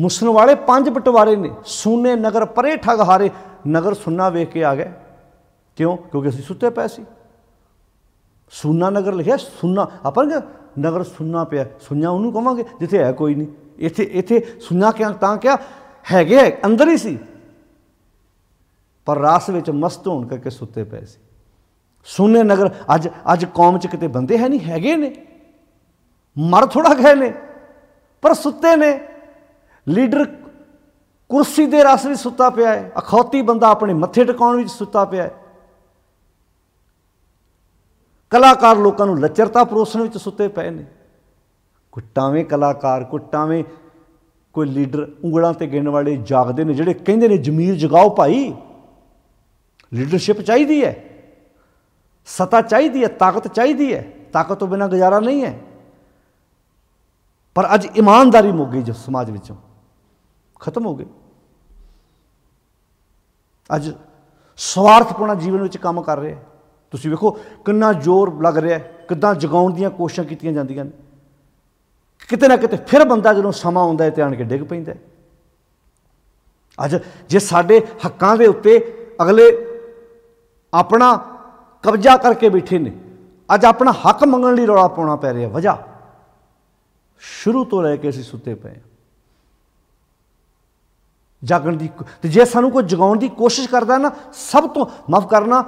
ਮੁਸਨ ਵਾਲੇ ਪੰਜ ਬਟਵਾਰੇ ਨੇ ਸੂਨੇ ਨਗਰ ਪਰੇ ਠਗ ਹਾਰੇ ਨਗਰ ਸੁੰਨਾ ਵੇਖ ਕੇ ਆ ਗਏ ਕਿਉਂ ਕਿਉਂਕਿ ਅਸੀਂ ਸੁੱਤੇ ਪਏ ਸੀ ਸੁੰਨਾ ਨਗਰ ਲਿਖਿਆ ਸੁੰਨਾ ਆਪਾਂ ਕਿ ਨਗਰ ਸੁੰਨਾ ਪਿਆ ਸੁੰਨਾ ਉਹਨੂੰ ਕਹਾਂਗੇ ਜਿੱਥੇ ਹੈ ਕੋਈ ਨਹੀਂ ਇੱਥੇ ਇੱਥੇ ਸੁੰਨਾ ਕਿਹਾ ਤਾਂ ਕਿਹਾ ਹੈਗੇ ਅੰਦਰ ਹੀ ਸੀ ਪਰ ਰਾਸ ਵਿੱਚ ਮਸਤ ਹੋਣ ਕਰਕੇ ਸੁੱਤੇ ਪਏ ਸੀ ਸੁੰਨੇ ਨਗਰ ਅੱਜ ਅੱਜ ਕੌਮ 'ਚ ਕਿਤੇ ਬੰਦੇ ਹੈ ਨਹੀਂ ਹੈਗੇ ਨੇ ਮਰ ਥੋੜਾ ਗਏ ਨੇ ਪਰ ਸੁੱਤੇ ਨੇ ਲੀਡਰ ਕੁਰਸੀ ਦੇ ਰਸ ਵਿੱਚ ਸੁੱਤਾ ਪਿਆ ਹੈ ਅਖੌਤੀ ਬੰਦਾ ਆਪਣੇ ਮੱਥੇ ਟਿਕਾਉਣ ਵਿੱਚ ਸੁੱਤਾ ਪਿਆ ਹੈ ਕਲਾਕਾਰ ਲੋਕਾਂ ਨੂੰ ਲੱਚਰਤਾ ਪਰੋਸਣ ਵਿੱਚ ਸੁੱਤੇ ਪਏ ਨੇ ਕੋਈ ਟਾਵੇਂ ਕਲਾਕਾਰ ਕੋਈ ਟਾਵੇਂ ਕੋਈ ਲੀਡਰ ਉਂਗਲਾਂ ਤੇ ਗਿਣਨ ਵਾਲੇ ਜਾਗਦੇ ਨੇ ਜਿਹੜੇ ਕਹਿੰਦੇ ਨੇ ਜ਼ਮੀਰ ਜਗਾਓ ਭਾਈ ਲੀਡਰਸ਼ਿਪ ਚਾਹੀਦੀ ਹੈ ਸਤਾ ਚਾਹੀਦੀ ਹੈ ਤਾਕਤ ਚਾਹੀਦੀ ਹੈ ਤਾਕਤ ਤੋਂ ਬਿਨਾ ਗੁਜ਼ਾਰਾ ਨਹੀਂ ਹੈ ਪਰ ਅੱਜ ਇਮਾਨਦਾਰੀ ਮੁੱਕ ਗਈ ਜੋ ਸਮਾਜ ਵਿੱਚੋਂ ਖਤਮ ਹੋ ਗਈ ਅੱਜ ਸਵਾਰਥਪੂਰਨ ਜੀਵਨ ਵਿੱਚ ਕੰਮ ਕਰ ਰਹੇ ਹੈ ਤੁਸੀਂ ਵੇਖੋ ਕਿੰਨਾ ਜ਼ੋਰ ਲੱਗ ਰਿਹਾ ਕਿਦਾਂ ਜਗਾਉਣ ਦੀਆਂ ਕੋਸ਼ਿਸ਼ਾਂ ਕੀਤੀਆਂ ਜਾਂਦੀਆਂ ਨੇ ਕਿਤੇ ਨਾ ਕਿਤੇ ਫਿਰ ਬੰਦਾ ਜਦੋਂ ਸਮਾਂ ਆਉਂਦਾ ਹੈ ਤੇ ਆਣ ਕੇ ਡਿੱਗ ਪੈਂਦਾ ਅੱਜ ਜੇ ਸਾਡੇ ਹੱਕਾਂ ਦੇ ਉੱਤੇ ਅਗਲੇ ਆਪਣਾ ਕਬਜ਼ਾ ਕਰਕੇ ਬੈਠੇ ਨੇ ਅੱਜ ਆਪਣਾ ਹੱਕ ਮੰਗਣ ਲਈ ਰੌਲਾ ਪਾਉਣਾ ਪੈ ਰਿਹਾ ਵਜ੍ਹਾ ਸ਼ੁਰੂ ਤੋਂ ਲੈ ਕੇ ਅਸੀਂ ਸੁੱਤੇ ਪਏ ਜਾਗਣ ਦੀ ਤੇ ਜੇ ਸਾਨੂੰ ਕੋਈ ਜਗਾਉਣ ਦੀ ਕੋਸ਼ਿਸ਼ ਕਰਦਾ ਨਾ ਸਭ ਤੋਂ ਮਾਫ ਕਰਨਾ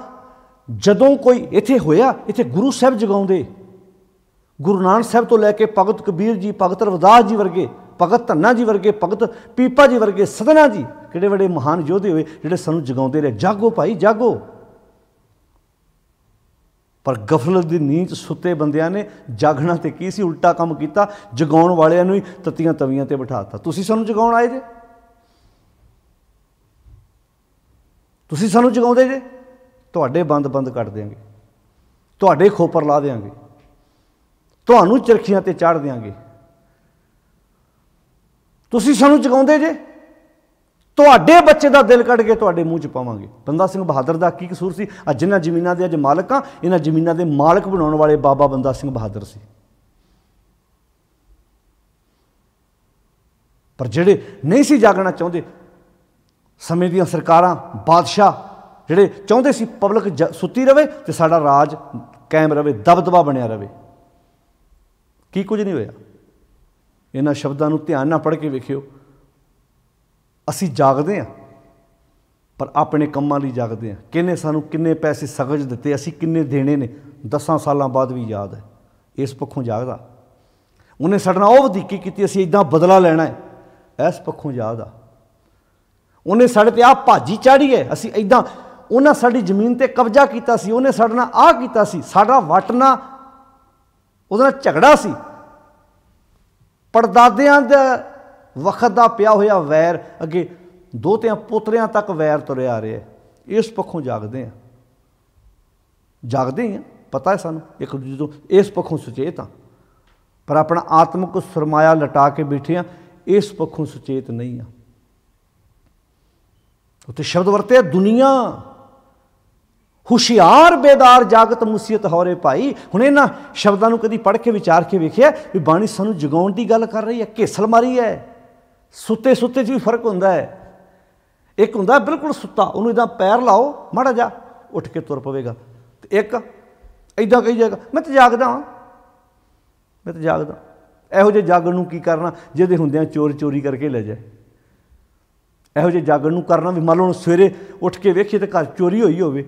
ਜਦੋਂ ਕੋਈ ਇੱਥੇ ਹੋਇਆ ਇੱਥੇ ਗੁਰੂ ਸਾਹਿਬ ਜਗਾਉਂਦੇ ਗੁਰੂ ਨਾਨਕ ਸਾਹਿਬ ਤੋਂ ਲੈ ਕੇ ਭਗਤ ਕਬੀਰ ਜੀ ਭਗਤ ਰਵਿਦਾਸ ਜੀ ਵਰਗੇ ਭਗਤ ਧੰਨਾ ਜੀ ਵਰਗੇ ਭਗਤ ਪੀਪਾ ਜੀ ਵਰਗੇ ਸਦਨਾ ਜੀ ਕਿਹੜੇ ਵੱਡੇ ਮਹਾਨ ਯੋਧੇ ਹੋਏ ਜਿਹੜੇ ਸਾਨੂੰ ਜਗਾਉਂਦੇ ਰਹੇ ਜਾਗੋ ਭਾਈ ਜਾਗੋ ਪਰ ਗਫਲਤ ਦੀ ਨੀਂਦ ਸੁੱਤੇ ਬੰਦਿਆਂ ਨੇ ਜਾਗਣਾ ਤੇ ਕੀ ਸੀ ਉਲਟਾ ਕੰਮ ਕੀਤਾ ਜਗਾਉਣ ਵਾਲਿਆਂ ਨੂੰ ਹੀ ਤਤੀਆਂ ਤਵੀਆਂ ਤੇ ਬਿਠਾਤਾ ਤੁਸੀਂ ਸਾਨੂੰ ਜਗਾਉਣ ਆਏ ਜੇ ਤੁਸੀਂ ਸਾਨੂੰ ਜਗਾਉਂਦੇ ਜੇ ਤੁਹਾਡੇ ਬੰਦ ਬੰਦ ਕੱਟ ਦੇਾਂਗੇ ਤੁਹਾਡੇ ਖੋਪਰ ਲਾ ਦੇਾਂਗੇ ਤੁਹਾਨੂੰ ਚਰਖੀਆਂ ਤੇ ਚਾੜ ਦੇਾਂਗੇ ਤੁਸੀਂ ਸਾਨੂੰ ਚਗਾਉਂਦੇ ਜੇ ਤੁਹਾਡੇ ਬੱਚੇ ਦਾ ਦਿਲ ਕੱਢ ਕੇ ਤੁਹਾਡੇ ਮੂੰਹ 'ਚ ਪਾਵਾਂਗੇ ਬੰਦਾ ਸਿੰਘ ਬਹਾਦਰ ਦਾ ਕੀ ਕਸੂਰ ਸੀ ਅੱਜ ਜਿੰਨਾ ਜ਼ਮੀਨਾਂ ਦੇ ਅੱਜ ਮਾਲਕ ਆ ਇਹਨਾਂ ਜ਼ਮੀਨਾਂ ਦੇ ਮਾਲਕ ਬਣਾਉਣ ਵਾਲੇ ਬਾਬਾ ਬੰਦਾ ਸਿੰਘ ਬਹਾਦਰ ਸੀ ਪਰ ਜਿਹੜੇ ਨਹੀਂ ਸੀ ਜਾਗਣਾ ਚਾਹੁੰਦੇ ਸਮੇਂ ਦੀਆਂ ਸਰਕਾਰਾਂ ਬਾਦਸ਼ਾਹ ਜਿਹੜੇ ਚਾਹੁੰਦੇ ਸੀ ਪਬਲਿਕ ਸੁੱਤੀ ਰਵੇ ਤੇ ਸਾਡਾ ਰਾਜ ਕਾਇਮ ਰਵੇ ਦਬਦਬਾ ਬਣਿਆ ਰਵੇ ਕੀ ਕੁਝ ਨਹੀਂ ਹੋਇਆ ਇਹਨਾਂ ਸ਼ਬਦਾਂ ਨੂੰ ਧਿਆਨ ਨਾਲ ਪੜ੍ਹ ਕੇ ਵੇਖਿਓ ਅਸੀਂ ਜਾਗਦੇ ਆ ਪਰ ਆਪਣੇ ਕੰਮਾਂ ਲਈ ਜਾਗਦੇ ਆ ਕਿੰਨੇ ਸਾਨੂੰ ਕਿੰਨੇ ਪੈਸੇ ਸਗਜ ਦਿੱਤੇ ਅਸੀਂ ਕਿੰਨੇ ਦੇਣੇ ਨੇ 10 ਸਾਲਾਂ ਬਾਅਦ ਵੀ ਯਾਦ ਹੈ ਇਸ ਪੱਖੋਂ ਜਾਗਦਾ ਉਹਨੇ ਸਾਡੇ ਨਾਲ ਉਹ ਵਧੀਕੀ ਕੀਤੀ ਅਸੀਂ ਇਦਾਂ ਬਦਲਾ ਲੈਣਾ ਹੈ ਇਸ ਪੱਖੋਂ ਯਾਦ ਆ ਉਹਨੇ ਸਾਡੇ ਤੇ ਆ ਭਾਜੀ ਚਾੜੀ ਹੈ ਅਸੀਂ ਇਦਾਂ ਉਹਨਾਂ ਸਾਡੀ ਜ਼ਮੀਨ ਤੇ ਕਬਜ਼ਾ ਕੀਤਾ ਸੀ ਉਹਨੇ ਸਾਡੇ ਨਾਲ ਆਹ ਕੀਤਾ ਸੀ ਸਾਡਾ ਵਟਨਾ ਉਹਦੇ ਨਾਲ ਝਗੜਾ ਸੀ ਪਰਦਾਦਿਆਂ ਦਾ ਵਕਤ ਦਾ ਪਿਆ ਹੋਇਆ ਵੈਰ ਅੱਗੇ ਦੋਤਿਆਂ ਪੁੱਤਰਿਆਂ ਤੱਕ ਵੈਰ ਤੁਰਿਆ ਆ ਰਿਹਾ ਇਸ ਪੱਖੋਂ ਜਾਗਦੇ ਆ ਜਾਗਦੇ ਆ ਪਤਾ ਹੈ ਸਾਨੂੰ ਇੱਕ ਦੂਜੇ ਤੋਂ ਇਸ ਪੱਖੋਂ ਸੁਚੇਤ ਆ ਪਰ ਆਪਣਾ ਆਤਮਿਕ ਸਰਮਾਇਆ ਲਟਾ ਕੇ ਬੈਠੇ ਆ ਇਸ ਪੱਖੋਂ ਸੁਚੇਤ ਨਹੀਂ ਆ ਉਤੇ ਸ਼ਬਦ ਵਰਤੇ ਦੁਨੀਆ ਹੁਸ਼ਿਆਰ ਬੇਦਾਰ ਜਾਗਤ ਮੁਸੀਤ ਹੋਰੇ ਭਾਈ ਹੁਣ ਇਹਨਾਂ ਸ਼ਬਦਾਂ ਨੂੰ ਕਦੀ ਪੜ੍ਹ ਕੇ ਵਿਚਾਰ ਕੇ ਵੇਖਿਆ ਵੀ ਬਾਣੀ ਸਾਨੂੰ ਜਗਾਉਣ ਦੀ ਗੱਲ ਕਰ ਰਹੀ ਹੈ ਕੇਸਲ ਮਾਰੀ ਹੈ ਸੁੱਤੇ ਸੁੱਤੇ 'ਚ ਵੀ ਫਰਕ ਹੁੰਦਾ ਹੈ ਇੱਕ ਹੁੰਦਾ ਬਿਲਕੁਲ ਸੁੱਤਾ ਉਹਨੂੰ ਇਦਾਂ ਪੈਰ ਲਾਓ ਮੜਾ ਜਾ ਉੱਠ ਕੇ ਤੁਰ ਪਵੇਗਾ ਤੇ ਇੱਕ ਇਦਾਂ ਕਹੀ ਜਾਏਗਾ ਮੈਂ ਤੇ ਜਾਗਦਾ ਹਾਂ ਮੈਂ ਤੇ ਜਾਗਦਾ ਇਹੋ ਜਿਹੇ ਜਾਗਣ ਨੂੰ ਕੀ ਕਰਨਾ ਜਿਹਦੇ ਹੁੰਦਿਆਂ ਚੋਰ ਚੋਰੀ ਕਰਕੇ ਲੈ ਜਾਏ ਇਹੋ ਜਿਹੇ ਜਾਗਣ ਨੂੰ ਕਰਨਾ ਵੀ ਮੰਨ ਲਓ ਸਵੇਰੇ ਉੱਠ ਕੇ ਵੇਖੀ ਤੇ ਘਰ ਚੋਰੀ ਹੋਈ ਹੋਵੇ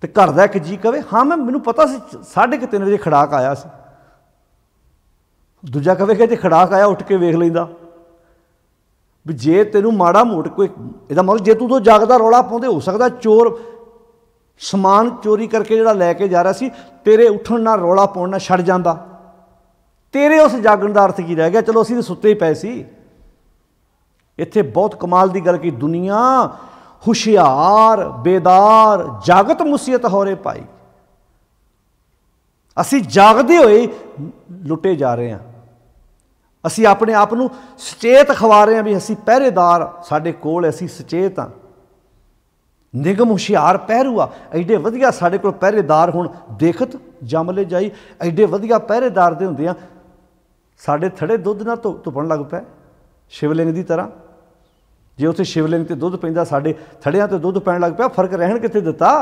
ਤੇ ਘਰ ਦਾ ਇੱਕ ਜੀ ਕਵੇ ਹਾਂ ਮੈਂ ਮੈਨੂੰ ਪਤਾ ਸੀ ਸਾਢੇ 3 ਵਜੇ ਖੜਾਕ ਆਇਆ ਸੀ ਦੂਜਾ ਕਵੇ ਕਿ ਜੇ ਖੜਾਕ ਆਇਆ ਉੱਠ ਕੇ ਵੇਖ ਲੈਂਦਾ ਵੀ ਜੇ ਤੈਨੂੰ ਮਾੜਾ ਮੋਟ ਕੋਈ ਇਹਦਾ ਮਤਲਬ ਜੇ ਤੂੰ ਤੋਂ ਜਾਗਦਾ ਰੌਲਾ ਪਾਉਂਦੇ ਹੋ ਸਕਦਾ ਚੋਰ ਸਮਾਨ ਚੋਰੀ ਕਰਕੇ ਜਿਹੜਾ ਲੈ ਕੇ ਜਾ ਰਿਹਾ ਸੀ ਤੇਰੇ ਉੱਠਣ ਨਾਲ ਰੌਲਾ ਪਾਉਣ ਨਾਲ ਛੱਡ ਜਾਂਦਾ ਤੇਰੇ ਉਸ ਜਾਗਣ ਦਾ ਅਰਥ ਕੀ ਰਹਿ ਗਿਆ ਚਲੋ ਅਸੀਂ ਤਾਂ ਸੁੱਤੇ ਹੀ ਪਏ ਸੀ ਇੱਥੇ ਬਹੁਤ ਕਮਾਲ ਦੀ ਗੱਲ ਕੀ ਦੁਨੀਆ ਹੁਸ਼ਿਆਰ ਬੇਦਾਰ ਜਾਗਤ ਮੁਸੀਬਤ ਹੋਰੇ ਭਾਈ ਅਸੀਂ ਜਾਗਦੇ ਹੋਏ ਲੁੱਟੇ ਜਾ ਰਹੇ ਹਾਂ ਅਸੀਂ ਆਪਣੇ ਆਪ ਨੂੰ ਸਚੇਤ ਖਵਾ ਰਹੇ ਹਾਂ ਵੀ ਅਸੀਂ ਪਹਿਰੇਦਾਰ ਸਾਡੇ ਕੋਲ ਅਸੀਂ ਸਚੇਤ ਹਾਂ ਨਿਗਮ ਹੁਸ਼ਿਆਰ ਪਹਿਰੂਆ ਐਡੇ ਵਧੀਆ ਸਾਡੇ ਕੋਲ ਪਹਿਰੇਦਾਰ ਹੁਣ ਦੇਖਤ ਜਮਲੇ ਜਾਈ ਐਡੇ ਵਧੀਆ ਪਹਿਰੇਦਾਰ ਦੇ ਹੁੰਦੇ ਆ ਸਾਡੇ ਥੜੇ ਦੁੱਧ ਨਾਲ ਧੁੱਪਣ ਲੱਗ ਪਏ ਸ਼ਿਵਲਿੰਗ ਦੀ ਤਰ੍ਹਾਂ ਜੇ ਉੱਥੇ ਸ਼ਿਵਲਿੰਗ ਤੇ ਦੁੱਧ ਪੈਂਦਾ ਸਾਡੇ ਥੜਿਆਂ ਤੇ ਦੁੱਧ ਪੈਣ ਲੱਗ ਪਿਆ ਫਰਕ ਰਹਿਣ ਕਿੱਥੇ ਦਿੱਤਾ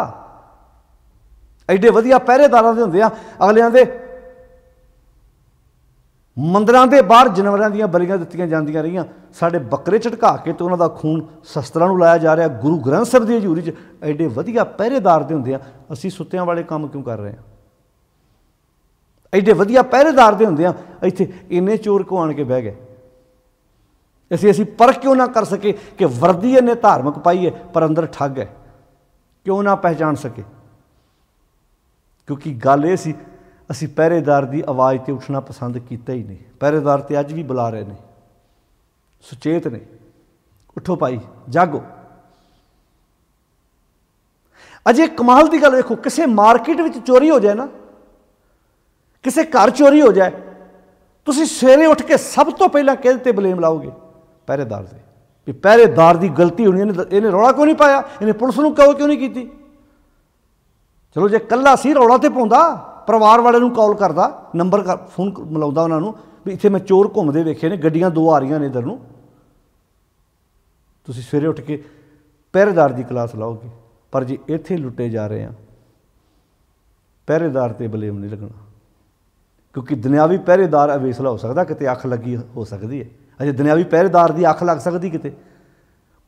ਐਡੇ ਵਧੀਆ ਪਹਿਰੇਦਾਰਾਂ ਦੇ ਹੁੰਦੇ ਆ ਅਗਲਿਆਂ ਦੇ ਮੰਦਰਾਂ ਦੇ ਬਾਹਰ ਜਨਵਰਾਂ ਦੀਆਂ ਬਲੀਆਂ ਦਿੱਤੀਆਂ ਜਾਂਦੀਆਂ ਰਹੀਆਂ ਸਾਡੇ ਬੱਕਰੇ ਝਟਕਾ ਕੇ ਤੇ ਉਹਨਾਂ ਦਾ ਖੂਨ ਸ਼ਸਤਰਾਂ ਨੂੰ ਲਾਇਆ ਜਾ ਰਿਹਾ ਗੁਰੂ ਗ੍ਰੰਥ ਸਾਹਿਬ ਦੀ ਹਜ਼ੂਰੀ 'ਚ ਐਡੇ ਵਧੀਆ ਪਹਿਰੇਦਾਰ ਦੇ ਹੁੰਦੇ ਆ ਅਸੀਂ ਸੁੱਤਿਆਂ ਵਾਲੇ ਕੰਮ ਕਿਉਂ ਕਰ ਰਹੇ ਆ ਐਡੇ ਵਧੀਆ ਪਹਿਰੇਦਾਰ ਦੇ ਹੁੰਦੇ ਆ ਇੱਥੇ ਇੰਨੇ ਚੋਰ ਕੋ ਆਣ ਕੇ ਬਹਿ ਗਏ ਅਸੀਂ ਅਸੀਂ ਪਰ ਕਿਉਂ ਨਾ ਕਰ ਸਕੇ ਕਿ ਵਰਦੀ ਇਹਨੇ ਧਾਰਮਿਕ ਪਾਈ ਹੈ ਪਰ ਅੰਦਰ ਠੱਗ ਹੈ ਕਿਉਂ ਨਾ ਪਹਿਚਾਨ ਸਕੇ ਕਿਉਂਕਿ ਗੱਲ ਇਹ ਸੀ ਅਸੀਂ ਪਹਿਰੇਦਾਰ ਦੀ ਆਵਾਜ਼ ਤੇ ਉੱਠਣਾ ਪਸੰਦ ਕੀਤਾ ਹੀ ਨਹੀਂ ਪਹਿਰੇਦਾਰ ਤੇ ਅੱਜ ਵੀ ਬੁਲਾ ਰਹੇ ਨੇ ਸੁਚੇਤ ਨੇ ਉਠੋ ਭਾਈ ਜਾਗੋ ਅਜੇ ਕਮਾਲ ਦੀ ਗੱਲ ਵੇਖੋ ਕਿਸੇ ਮਾਰਕੀਟ ਵਿੱਚ ਚੋਰੀ ਹੋ ਜਾਏ ਨਾ ਕਿਸੇ ਘਰ ਚੋਰੀ ਹੋ ਜਾਏ ਤੁਸੀਂ ਸਵੇਰੇ ਉੱਠ ਕੇ ਸਭ ਤੋਂ ਪਹਿਲਾਂ ਕਿਹਦੇ ਤੇ ਬਲੇਮ ਲਾਓਗੇ ਪਹਿਰੇਦਾਰ ਦੇ ਵੀ ਪਹਿਰੇਦਾਰ ਦੀ ਗਲਤੀ ਹੋਣੀ ਇਹਨੇ ਇਹਨੇ ਰੌਲਾ ਕਿਉਂ ਨਹੀਂ ਪਾਇਆ ਇਹਨੇ ਪੁਲਿਸ ਨੂੰ ਕਹੋ ਕਿਉਂ ਨਹੀਂ ਕੀਤੀ ਚਲੋ ਜੇ ਕੱਲਾ ਸੀ ਰੌਲਾ ਤੇ ਪਾਉਂਦਾ ਪਰਿਵਾਰ ਵਾਲੇ ਨੂੰ ਕਾਲ ਕਰਦਾ ਨੰਬਰ ਫੋਨ ਮਿਲਾਉਂਦਾ ਉਹਨਾਂ ਨੂੰ ਵੀ ਇੱਥੇ ਮੈਂ ਚੋਰ ਘੁੰਮਦੇ ਵੇਖੇ ਨੇ ਗੱਡੀਆਂ ਦੋ ਆ ਰਹੀਆਂ ਨੇ ਇਧਰ ਨੂੰ ਤੁਸੀਂ ਸਵੇਰੇ ਉੱਠ ਕੇ ਪਹਿਰੇਦਾਰ ਦੀ ਕਲਾਸ ਲਾਓਗੇ ਪਰ ਜੀ ਇੱਥੇ ਲੁੱਟੇ ਜਾ ਰਹੇ ਆ ਪਹਿਰੇਦਾਰ ਤੇ ਬਲੇਮ ਨਹੀਂ ਲੱਗਣਾ ਕਿਉਂਕਿ ਦੁਨਿਆਵੀ ਪਹਿਰੇਦਾਰ ਅਵੇਸਲਾ ਹੋ ਸਕਦਾ ਕਿਤੇ ਅੱਖ ਲੱਗੀ ਹੋ ਸਕਦੀ ਹੈ ਅਜੇ ਦੁਨਿਆਵੀ ਪਹਿਰੇਦਾਰ ਦੀ ਅੱਖ ਲੱਗ ਸਕਦੀ ਕਿਤੇ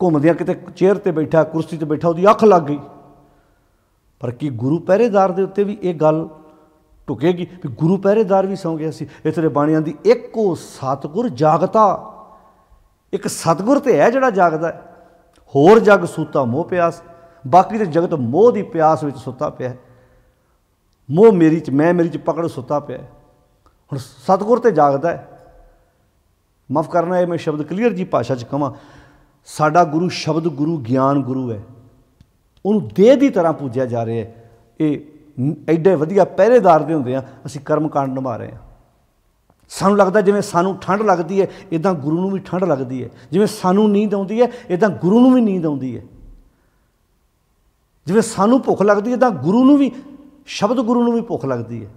ਘੁੰਮਦਿਆਂ ਕਿਤੇ ਚੇਅਰ ਤੇ ਬੈਠਾ ਕੁਰਸੀ ਤੇ ਬੈਠਾ ਉਹਦੀ ਅੱਖ ਲੱਗ ਗਈ ਪਰ ਕੀ ਗੁਰੂ ਪਹਿਰੇਦਾਰ ਦੇ ਉੱਤੇ ਵੀ ਇਹ ਗੱਲ ਟੁਕੇਗੀ ਵੀ ਗੁਰੂ ਪਹਿਰੇਦਾਰ ਵੀ ਸੌ ਗਿਆ ਸੀ ਇਥੇ ਬਾਣੀਆਂ ਦੀ ਇੱਕੋ ਸਤਗੁਰ ਜਾਗਤਾ ਇੱਕ ਸਤਗੁਰ ਤੇ ਹੈ ਜਿਹੜਾ ਜਾਗਦਾ ਹੈ ਹੋਰ ਜਗ ਸੂਤਾ ਮੋਹ ਪਿਆਸ ਬਾਕੀ ਤੇ ਜਗਤ ਮੋਹ ਦੀ ਪਿਆਸ ਵਿੱਚ ਸੁੱਤਾ ਪਿਆ ਹੈ ਮੋਹ ਮੇਰੀ ਚ ਮੈਂ ਮੇਰੀ ਚ ਪਕੜ ਸੁੱਤਾ ਪਿਆ ਹੁਣ ਸਤਗੁਰ ਤੇ ਜਾਗਦਾ ਹੈ ਮਾਫ ਕਰਨਾ ਇਹ ਮੈਂ ਸ਼ਬਦ ਕਲੀਅਰ ਜੀ ਭਾਸ਼ਾ 'ਚ ਕਹਾਂ ਸਾਡਾ ਗੁਰੂ ਸ਼ਬਦ ਗੁਰੂ ਗਿਆਨ ਗੁਰੂ ਹੈ ਉਹਨੂੰ ਦੇਹ ਦੀ ਤਰ੍ਹਾਂ ਪੂਜਿਆ ਜਾ ਰਿਹਾ ਹੈ ਇਹ ਐਡੇ ਵਧੀਆ ਪਹਿਰੇਦਾਰ ਦੇ ਹੁੰਦੇ ਆ ਅਸੀਂ ਕਰਮ ਕਾਂਡ ਨਿਭਾ ਰਹੇ ਆ ਸਾਨੂੰ ਲੱਗਦਾ ਜਿਵੇਂ ਸਾਨੂੰ ਠੰਡ ਲੱਗਦੀ ਹੈ ਇਦਾਂ ਗੁਰੂ ਨੂੰ ਵੀ ਠੰਡ ਲੱਗਦੀ ਹੈ ਜਿਵੇਂ ਸਾਨੂੰ ਨੀਂਦ ਆਉਂਦੀ ਹੈ ਇਦਾਂ ਗੁਰੂ ਨੂੰ ਵੀ ਨੀਂਦ ਆਉਂਦੀ ਹੈ ਜਿਵੇਂ ਸਾਨੂੰ ਭੁੱਖ ਲੱਗਦੀ ਹੈ ਤਾਂ ਗੁਰੂ ਨੂੰ ਵੀ ਸ਼ਬਦ ਗੁਰੂ ਨੂੰ ਵੀ ਭੁੱਖ ਲੱਗਦੀ ਹੈ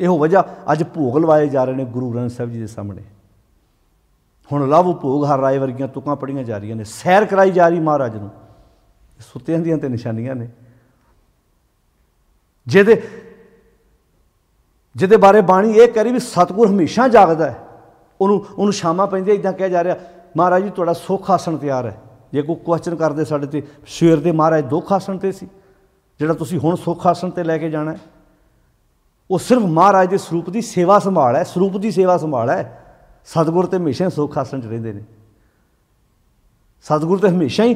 ਇਹੋ ਵਜ੍ਹਾ ਅੱਜ ਭੋਗ ਲਵਾਏ ਜਾ ਰਹੇ ਨੇ ਗੁਰੂ ਗ੍ਰੰਥ ਸਾਹਿਬ ਜੀ ਦੇ ਸਾਹਮਣੇ ਹੁਣ ਲਵ ਭੋਗ ਹਰ ਰਾਏ ਵਰਗੀਆਂ ਤੁਕਾਂ ਪੜੀਆਂ ਜਾ ਰਹੀਆਂ ਨੇ ਸੈਰ ਕਰਾਈ ਜਾ ਰਹੀ ਮਹਾਰਾਜ ਨੂੰ ਸੁੱਤਿਆਂ ਦੀਆਂ ਤੇ ਨਿਸ਼ਾਨੀਆਂ ਨੇ ਜਿਹਦੇ ਜਿਹਦੇ ਬਾਰੇ ਬਾਣੀ ਇਹ ਕਹਿ ਰਹੀ ਵੀ ਸਤਗੁਰ ਹਮੇਸ਼ਾ ਜਾਗਦਾ ਹੈ ਉਹਨੂੰ ਉਹਨੂੰ ਸ਼ਾਮਾਂ ਪੈਂਦੀਆਂ ਇਦਾਂ ਕਿਹਾ ਜਾ ਰਿਹਾ ਮਹਾਰਾਜ ਜੀ ਤੁਹਾਡਾ ਸੁਖ ਆਸਣ ਤਿਆਰ ਹੈ ਜੇ ਕੋਈ ਕੁਐਸਚਨ ਕਰਦੇ ਸਾਡੇ ਤੇ ਸਵੇਰ ਦੇ ਮਹਾਰਾਜ ਦੁੱਖ ਆਸਣ ਤੇ ਸੀ ਜਿਹੜਾ ਤੁਸੀਂ ਹੁਣ ਸੁਖ ਆਸਣ ਤੇ ਲੈ ਕੇ ਜਾਣਾ ਹੈ ਉਹ ਸਿਰਫ ਮਹਾਰਾਜ ਦੇ ਸਰੂਪ ਦੀ ਸੇਵਾ ਸੰਭਾਲ ਹੈ ਸਰੂਪ ਦੀ ਸੇਵਾ ਸੰਭਾਲ ਹੈ ਸਤਗੁਰ ਤੇ ਹਮੇਸ਼ਾ ਸੁਖ ਆਸਣ 'ਚ ਰਹਿੰਦੇ ਨੇ ਸਤਗੁਰ ਤੇ ਹਮੇਸ਼ਾ ਹੀ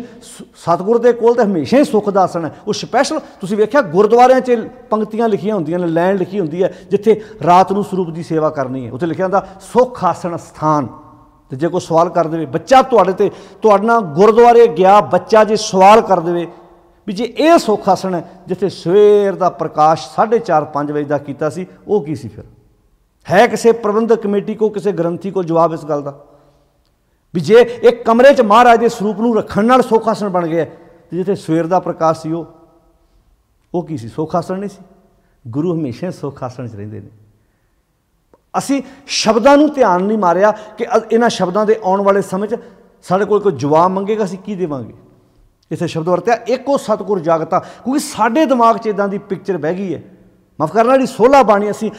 ਸਤਗੁਰ ਦੇ ਕੋਲ ਤੇ ਹਮੇਸ਼ਾ ਹੀ ਸੁਖ ਦਾ ਆਸਣ ਹੈ ਉਹ ਸਪੈਸ਼ਲ ਤੁਸੀਂ ਵੇਖਿਆ ਗੁਰਦੁਆਰਿਆਂ 'ਚ ਪੰਕਤੀਆਂ ਲਿਖੀਆਂ ਹੁੰਦੀਆਂ ਨੇ ਲਾਈਨ ਲਿਖੀ ਹੁੰਦੀ ਹੈ ਜਿੱਥੇ ਰਾਤ ਨੂੰ ਸਰੂਪ ਦੀ ਸੇਵਾ ਕਰਨੀ ਹੈ ਉੱਥੇ ਲਿਖਿਆ ਹੁੰਦਾ ਸੁਖ ਆਸਣ ਸਥਾਨ ਤੇ ਜੇ ਕੋਈ ਸਵਾਲ ਕਰ ਦੇਵੇ ਬੱਚਾ ਤੁਹਾਡੇ ਤੇ ਤੁਹਾਡਾ ਗੁਰਦੁਆਰੇ ਗਿਆ ਬੱਚਾ ਜੇ ਸਵਾਲ ਕਰ ਦੇਵੇ ਵੀ ਜੇ ਇਹ ਸੁਖ ਆਸਣ ਜਿੱਥੇ ਸਵੇਰ ਦਾ ਪ੍ਰਕਾਸ਼ 4:30 ਵਜੇ ਦਾ ਕੀਤਾ ਸੀ ਉਹ ਕੀ ਸੀ ਫਿਰ ਹੈ ਕਿਸੇ ਪ੍ਰਬੰਧਕ ਕਮੇਟੀ ਕੋ ਕਿਸੇ ਗ੍ਰੰਥੀ ਕੋ ਜਵਾਬ ਇਸ ਗੱਲ ਦਾ ਵੀ ਜੇ ਇੱਕ ਕਮਰੇ 'ਚ ਮਹਾਰਾਜ ਦੇ ਸਰੂਪ ਨੂੰ ਰੱਖਣ ਨਾਲ ਸੁਖ ਆਸਣ ਬਣ ਗਿਆ ਤੇ ਜਿੱਥੇ ਸਵੇਰ ਦਾ ਪ੍ਰਕਾਸ਼ ਸੀ ਉਹ ਉਹ ਕੀ ਸੀ ਸੁਖ ਆਸਣ ਨਹੀਂ ਸੀ ਗੁਰੂ ਹਮੇਸ਼ਾ ਸੁਖ ਆਸਣ 'ਚ ਰਹਿੰਦੇ ਨੇ ਅਸੀਂ ਸ਼ਬਦਾਂ ਨੂੰ ਧਿਆਨ ਨਹੀਂ ਮਾਰਿਆ ਕਿ ਇਹਨਾਂ ਸ਼ਬਦਾਂ ਦੇ ਆਉਣ ਵਾਲੇ ਸਮੇਂ 'ਚ ਸਾਡੇ ਕੋਲ ਕੋਈ ਜਵਾਬ ਮੰਗੇਗਾ ਅਸੀਂ ਕੀ ਦੇਵਾਂਗੇ ਇਥੇ ਸ਼ਬਦ ਵਰਤਿਆ ਇੱਕੋ ਸਤਗੁਰ ਜਾਗਤਾ ਕਿਉਂਕਿ ਸਾਡੇ ਦਿਮਾਗ 'ਚ ਇਦਾਂ ਦੀ ਪਿਕਚਰ ਬਹਿ ਗਈ ਹੈ ਮਾਫ ਕਰਨਾ ਜਿਹੜੀ 16 ਬਾਣੀ ਅਸੀਂ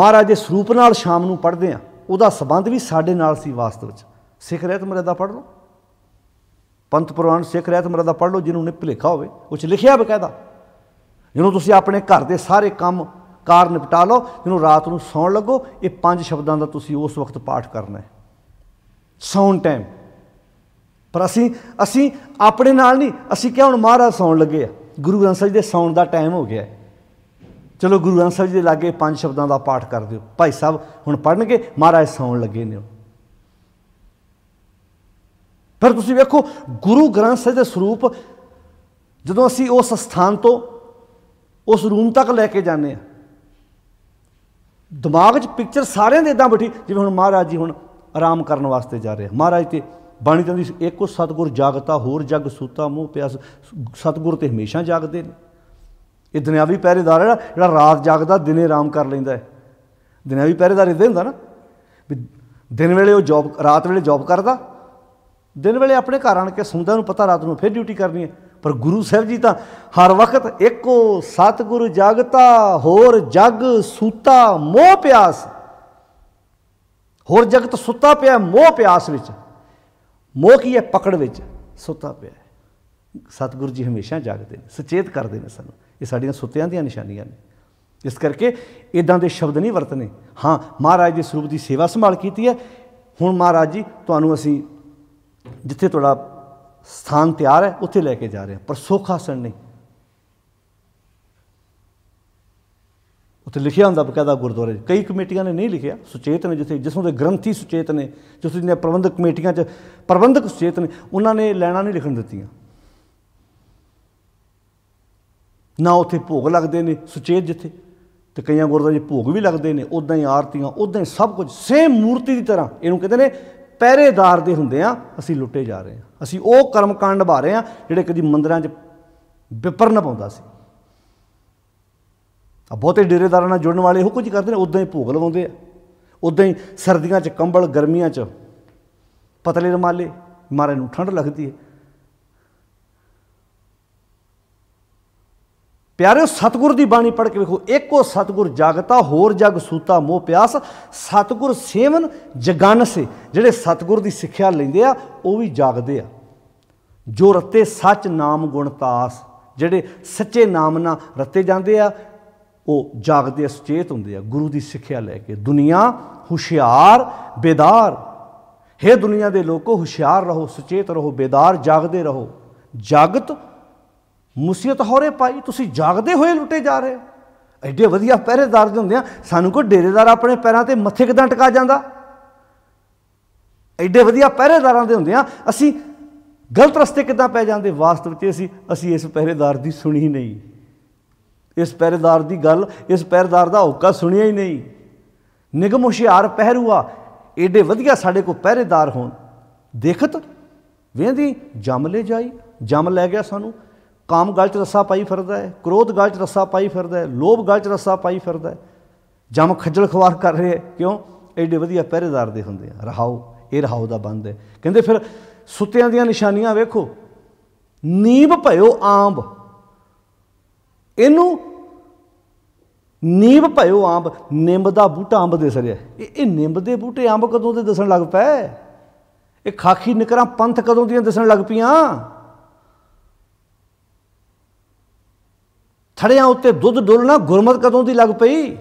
ਮਹਾਰਾਜ ਦੇ ਸਰੂਪ ਨਾਲ ਸ਼ਾਮ ਨੂੰ ਪੜ੍ਹਦੇ ਆ ਉਹਦਾ ਸਬੰਧ ਵੀ ਸਾਡੇ ਨਾਲ ਸੀ ਵਾਸਤਵ ਵਿੱਚ ਸਿੱਖ ਰਹਿਤ ਮਰਦਾ ਪੜ੍ਹ ਲਓ ਪੰਥ ਪੁਰਾਣ ਸਿੱਖ ਰਹਿਤ ਮਰਦਾ ਪੜ੍ਹ ਲਓ ਜਿਹਨੂੰ ਨੇ ਭਲੇਖਾ ਹੋਵੇ ਉਹ 'ਚ ਲਿਖਿਆ ਬਕਾਇਦਾ ਜਿਹਨੂੰ ਤੁਸੀਂ ਆਪਣੇ ਘਰ ਦੇ ਸਾਰੇ ਕੰਮ ਕਾਰ ਨਿਪਟਾ ਲਓ ਜਿਹਨੂੰ ਰਾਤ ਨੂੰ ਸੌਣ ਲੱਗੋ ਇਹ ਪੰਜ ਸ਼ਬਦਾਂ ਦਾ ਤੁਸੀਂ ਉਸ ਵਕਤ ਪਾਠ ਕਰਨਾ ਹੈ ਸੌਣ ਟਾਈਮ ਪਰ ਅਸੀਂ ਅਸੀਂ ਆਪਣੇ ਨਾਲ ਨਹੀਂ ਅਸੀਂ ਕਿਹਾ ਹੁਣ ਮਹਾਰਾਜ ਸੌਣ ਲੱਗੇ ਆ ਗੁਰੂ ਗ੍ਰੰਥ ਸਾਹਿਬ ਦੇ ਸੌਣ ਦਾ ਟਾਈਮ ਹੋ ਗਿਆ ਚਲੋ ਗੁਰੂ ਗ੍ਰੰਥ ਸਾਹਿਬ ਦੇ ਲਾਗੇ ਪੰਜ ਸ਼ਬਦਾਂ ਦਾ ਪਾਠ ਕਰ ਦਿਓ ਭਾਈ ਸਾਹਿਬ ਹੁਣ ਪੜਨਗੇ ਮਹਾਰਾਜ ਸੌਣ ਲੱਗੇ ਨੇ ਪਰ ਤੁਸੀਂ ਵੇਖੋ ਗੁਰੂ ਗ੍ਰੰਥ ਸਾਹਿਬ ਦੇ ਸਰੂਪ ਜਦੋਂ ਅਸੀਂ ਉਸ ਸਥਾਨ ਤੋਂ ਉਸ ਰੂਮ ਤੱਕ ਲੈ ਕੇ ਜਾਂਦੇ ਆ ਦਿਮਾਗ 'ਚ ਪਿਕਚਰ ਸਾਰਿਆਂ ਦੇ ਇਦਾਂ ਬਠੀ ਜਿਵੇਂ ਹੁਣ ਮਹਾਰਾਜ ਜੀ ਹੁਣ ਆਰਾਮ ਕਰਨ ਵਾਸਤੇ ਜਾ ਰਹੇ ਆ ਮਹਾਰਾਜ ਤੇ ਬਾਣੀ ਕਹਿੰਦੀ ਇੱਕੋ ਸਤਗੁਰ ਜਾਗਤਾ ਹੋਰ ਜਗ ਸੂਤਾ ਮੋਹ ਪਿਆਸ ਸਤਗੁਰ ਤੇ ਹਮੇਸ਼ਾ ਜਾਗਦੇ ਨੇ ਇਹ ਦੁਨਿਆਵੀ ਪਹਿਰੇਦਾਰ ਹੈ ਜਿਹੜਾ ਰਾਤ ਜਾਗਦਾ ਦਿਨੇ ਆਰਾਮ ਕਰ ਲੈਂਦਾ ਹੈ ਦੁਨਿਆਵੀ ਪਹਿਰੇਦਾਰ ਇਦਾਂ ਹੁੰਦਾ ਨਾ ਵੀ ਦਿਨ ਵੇਲੇ ਉਹ ਜੌਬ ਰਾਤ ਵੇਲੇ ਜੌਬ ਕਰਦਾ ਦਿਨ ਵੇਲੇ ਆਪਣੇ ਘਰ ਆਣ ਕੇ ਸੁੰਦਾ ਨੂੰ ਪਤਾ ਰਾਤ ਨੂੰ ਫਿਰ ਡਿਊਟੀ ਕਰਨੀ ਹੈ ਪਰ ਗੁਰੂ ਸਾਹਿਬ ਜੀ ਤਾਂ ਹਰ ਵਕਤ ਇੱਕੋ ਸਤਗੁਰ ਜਾਗਤਾ ਹੋਰ ਜਗ ਸੂਤਾ ਮੋਹ ਪਿਆਸ ਹੋਰ ਜਗਤ ਸੁੱਤਾ ਪਿਆ ਮੋਹ ਪਿਆਸ ਵਿੱਚ ਮੋਹ ਕੀ ਹੈ ਪਕੜ ਵਿੱਚ ਸੁੱਤਾ ਪਿਆ ਹੈ ਸਤਿਗੁਰੂ ਜੀ ਹਮੇਸ਼ਾ ਜਾਗਦੇ ਨੇ ਸੁਚੇਤ ਕਰਦੇ ਨੇ ਸਾਨੂੰ ਇਹ ਸਾਡੀਆਂ ਸੁੱਤਿਆਂ ਦੀਆਂ ਨਿਸ਼ਾਨੀਆਂ ਨੇ ਇਸ ਕਰਕੇ ਇਦਾਂ ਦੇ ਸ਼ਬਦ ਨਹੀਂ ਵਰਤਨੇ ਹਾਂ ਮਹਾਰਾਜ ਦੇ ਸਰੂਪ ਦੀ ਸੇਵਾ ਸੰਭਾਲ ਕੀਤੀ ਹੈ ਹੁਣ ਮਹਾਰਾਜ ਜੀ ਤੁਹਾਨੂੰ ਅਸੀਂ ਜਿੱਥੇ ਤੁਹਾਡਾ ਸਥਾਨ ਤਿਆਰ ਹੈ ਉੱਥੇ ਲੈ ਕੇ ਜਾ ਰਹੇ ਹਾਂ ਪਰ ਸੋਖਾ ਸਣ ਨਹੀਂ ਉੱਥੇ ਲਿਖਿਆ ਹੁੰਦਾ ਬਕਾਇਦਾ ਗੁਰਦੁਆਰੇ ਕਈ ਕਮੇਟੀਆਂ ਨੇ ਨਹੀਂ ਲਿਖਿਆ ਸੁਚੇਤ ਨੇ ਜਿੱਥੇ ਜਿਸ ਦੇ ਗ੍ਰੰਥੀ ਸੁਚੇਤ ਨੇ ਜਿਸ ਦੇ ਪ੍ਰਬੰਧਕ ਕਮੇਟੀਆਂ 'ਚ ਪ੍ਰਬੰਧਕ ਸੁਚੇਤ ਨੇ ਉਹਨਾਂ ਨੇ ਲੈਣਾ ਨਹੀਂ ਲਿਖਣ ਦਿੱਤੀਆਂ ਨਾ ਉੱਥੇ ਭੋਗ ਲੱਗਦੇ ਨੇ ਸੁਚੇਤ ਜਿੱਥੇ ਤੇ ਕਈਆਂ ਗੁਰਦੁਆਰੇ 'ਚ ਭੋਗ ਵੀ ਲੱਗਦੇ ਨੇ ਉਦਾਂ ਹੀ ਆਰਤੀਆਂ ਉਦਾਂ ਹੀ ਸਭ ਕੁਝ ਸੇਮ ਮੂਰਤੀ ਦੀ ਤਰ੍ਹਾਂ ਇਹਨੂੰ ਕਹਿੰਦੇ ਨੇ ਪਹਿਰੇਦਾਰ ਦੇ ਹੁੰਦੇ ਆ ਅਸੀਂ ਲੁੱਟੇ ਜਾ ਰਹੇ ਆ ਅਸੀਂ ਉਹ ਕਰਮਕਾਂਡ ਨਿਭਾ ਰਹੇ ਆ ਜਿਹੜੇ ਕਦੀ ਮੰਦਰਾਂ 'ਚ ਵਿਪਰਨ ਪਾਉਂਦਾ ਸੀ ਆ ਬਹੁਤੇ ਡੇਰੇਦਾਰਾਂ ਨਾਲ ਜੁੜਨ ਵਾਲੇ ਉਹ ਕੁਝ ਕਰਦੇ ਨੇ ਉਦਾਂ ਹੀ ਭੋਗ ਲਵਾਉਂਦੇ ਆ ਉਦਾਂ ਹੀ ਸਰਦੀਆਂ 'ਚ ਕੰਬਲ ਗਰਮੀਆਂ 'ਚ ਪਤਲੇ ਰਮਾਲੇ ਮਾਰੇ ਨੂੰ ਠੰਡ ਲੱਗਦੀ ਹੈ ਪਿਆਰੇ ਸਤਗੁਰ ਦੀ ਬਾਣੀ ਪੜ੍ਹ ਕੇ ਵੇਖੋ ਇੱਕੋ ਸਤਗੁਰ ਜਾਗਤਾ ਹੋਰ ਜਗ ਸੂਤਾ ਮੋਹ ਪਿਆਸ ਸਤਗੁਰ ਸੇਵਨ ਸੇ ਜਿਹੜੇ ਸਤਗੁਰ ਦੀ ਸਿੱਖਿਆ ਲੈਂਦੇ ਆ ਉਹ ਵੀ ਜਾਗਦੇ ਆ ਜੋ ਰਤੇ ਸੱਚ ਨਾਮ ਗੁਣ ਤਾਸ ਜਿਹੜੇ ਸੱਚੇ ਨਾਮ ਨਾਲ ਰਤੇ ਜਾਂਦੇ ਆ ਉਹ ਜਾਗਦੇ ਸੁਚੇਤ ਹੁੰਦੇ ਆ ਗੁਰੂ ਦੀ ਸਿੱਖਿਆ ਲੈ ਕੇ ਦੁਨੀਆ ਹੁਸ਼ਿਆਰ ਬੇਦਾਰ ਹੈ ਦੁਨੀਆ ਦੇ ਲੋਕੋ ਹੁਸ਼ਿਆਰ ਰਹੋ ਸੁਚੇਤ ਰਹੋ ਬੇਦਾਰ ਜਾਗਦੇ ਰਹੋ ਜਾਗਤ ਮੁਸੀਬਤ ਹੋਰੇ ਪਾਈ ਤੁਸੀਂ ਜਾਗਦੇ ਹੋਏ ਲੁੱਟੇ ਜਾ ਰਹੇ ਐਡੇ ਵਧੀਆ ਪਹਿਰੇਦਾਰ ਦੇ ਹੁੰਦੇ ਆ ਸਾਨੂੰ ਕੋ ਡੇਰੇਦਾਰ ਆਪਣੇ ਪੈਰਾਂ ਤੇ ਮੱਥੇ ਕਿਦਾਂ ਟਿਕਾ ਜਾਂਦਾ ਐਡੇ ਵਧੀਆ ਪਹਿਰੇਦਾਰਾਂ ਦੇ ਹੁੰਦੇ ਆ ਅਸੀਂ ਗਲਤ ਰਸਤੇ ਕਿਦਾਂ ਪੈ ਜਾਂਦੇ ਵਾਸਤਵ ਵਿੱਚ ਅਸੀਂ ਅਸੀਂ ਇਸ ਪਹਿਰੇਦਾਰ ਦੀ ਸੁਣੀ ਨਹੀਂ ਇਸ ਪਹਿਰੇਦਾਰ ਦੀ ਗੱਲ ਇਸ ਪਹਿਰੇਦਾਰ ਦਾ ਹੁੱਕਾ ਸੁਣਿਆ ਹੀ ਨਹੀਂ ਨਿਗਮ ਹੁਸ਼ਿਆਰ ਪਹਿਰੂਆ ਏਡੇ ਵਧੀਆ ਸਾਡੇ ਕੋ ਪਹਿਰੇਦਾਰ ਹੋਣ ਦੇਖਤ ਵੇਂਦੀ ਜੰਮ ਲੈ ਜਾਈ ਜੰਮ ਲੈ ਗਿਆ ਸਾਨੂੰ ਕਾਮ ਗਲ ਚ ਰੱਸਾ ਪਾਈ ਫਿਰਦਾ ਹੈ ਕ੍ਰੋਧ ਗਲ ਚ ਰੱਸਾ ਪਾਈ ਫਿਰਦਾ ਹੈ ਲੋਭ ਗਲ ਚ ਰੱਸਾ ਪਾਈ ਫਿਰਦਾ ਹੈ ਜੰਮ ਖੱਜਲ ਖਵਾਰ ਕਰ ਰਹੇ ਕਿਉਂ ਏਡੇ ਵਧੀਆ ਪਹਿਰੇਦਾਰ ਦੇ ਹੁੰਦੇ ਆ ਰਹਾਓ ਇਹ ਰਹਾਓ ਦਾ ਬੰਦ ਹੈ ਕਹਿੰਦੇ ਫਿਰ ਸੁੱਤਿਆਂ ਦੀਆਂ ਨਿਸ਼ਾਨੀਆਂ ਵੇਖੋ ਨੀਂਬ ਭਇਓ ਆਂਬ ਇਹਨੂੰ ਨੀਂਬ ਭਇਓ ਆਂਬ ਨਿੰਬ ਦਾ ਬੂਟਾ ਆਂਬ ਦੇ ਸਰਿਆ ਇਹ ਇਹ ਨਿੰਬ ਦੇ ਬੂਟੇ ਆਂਬ ਕਦੋਂ ਦੇ ਦੱਸਣ ਲੱਗ ਪਏ ਇਹ ਖਾਖੀ ਨਿਕਰਾਂ ਪੰਥ ਕਦੋਂ ਦੀਆਂ ਦੱਸਣ ਲੱਗ ਪੀਆਂ ਥੜਿਆਂ ਉੱਤੇ ਦੁੱਧ ਡੋਲਣਾ ਗੁਰਮਤ ਕਦੋਂ ਦੀ ਲੱਗ ਪਈ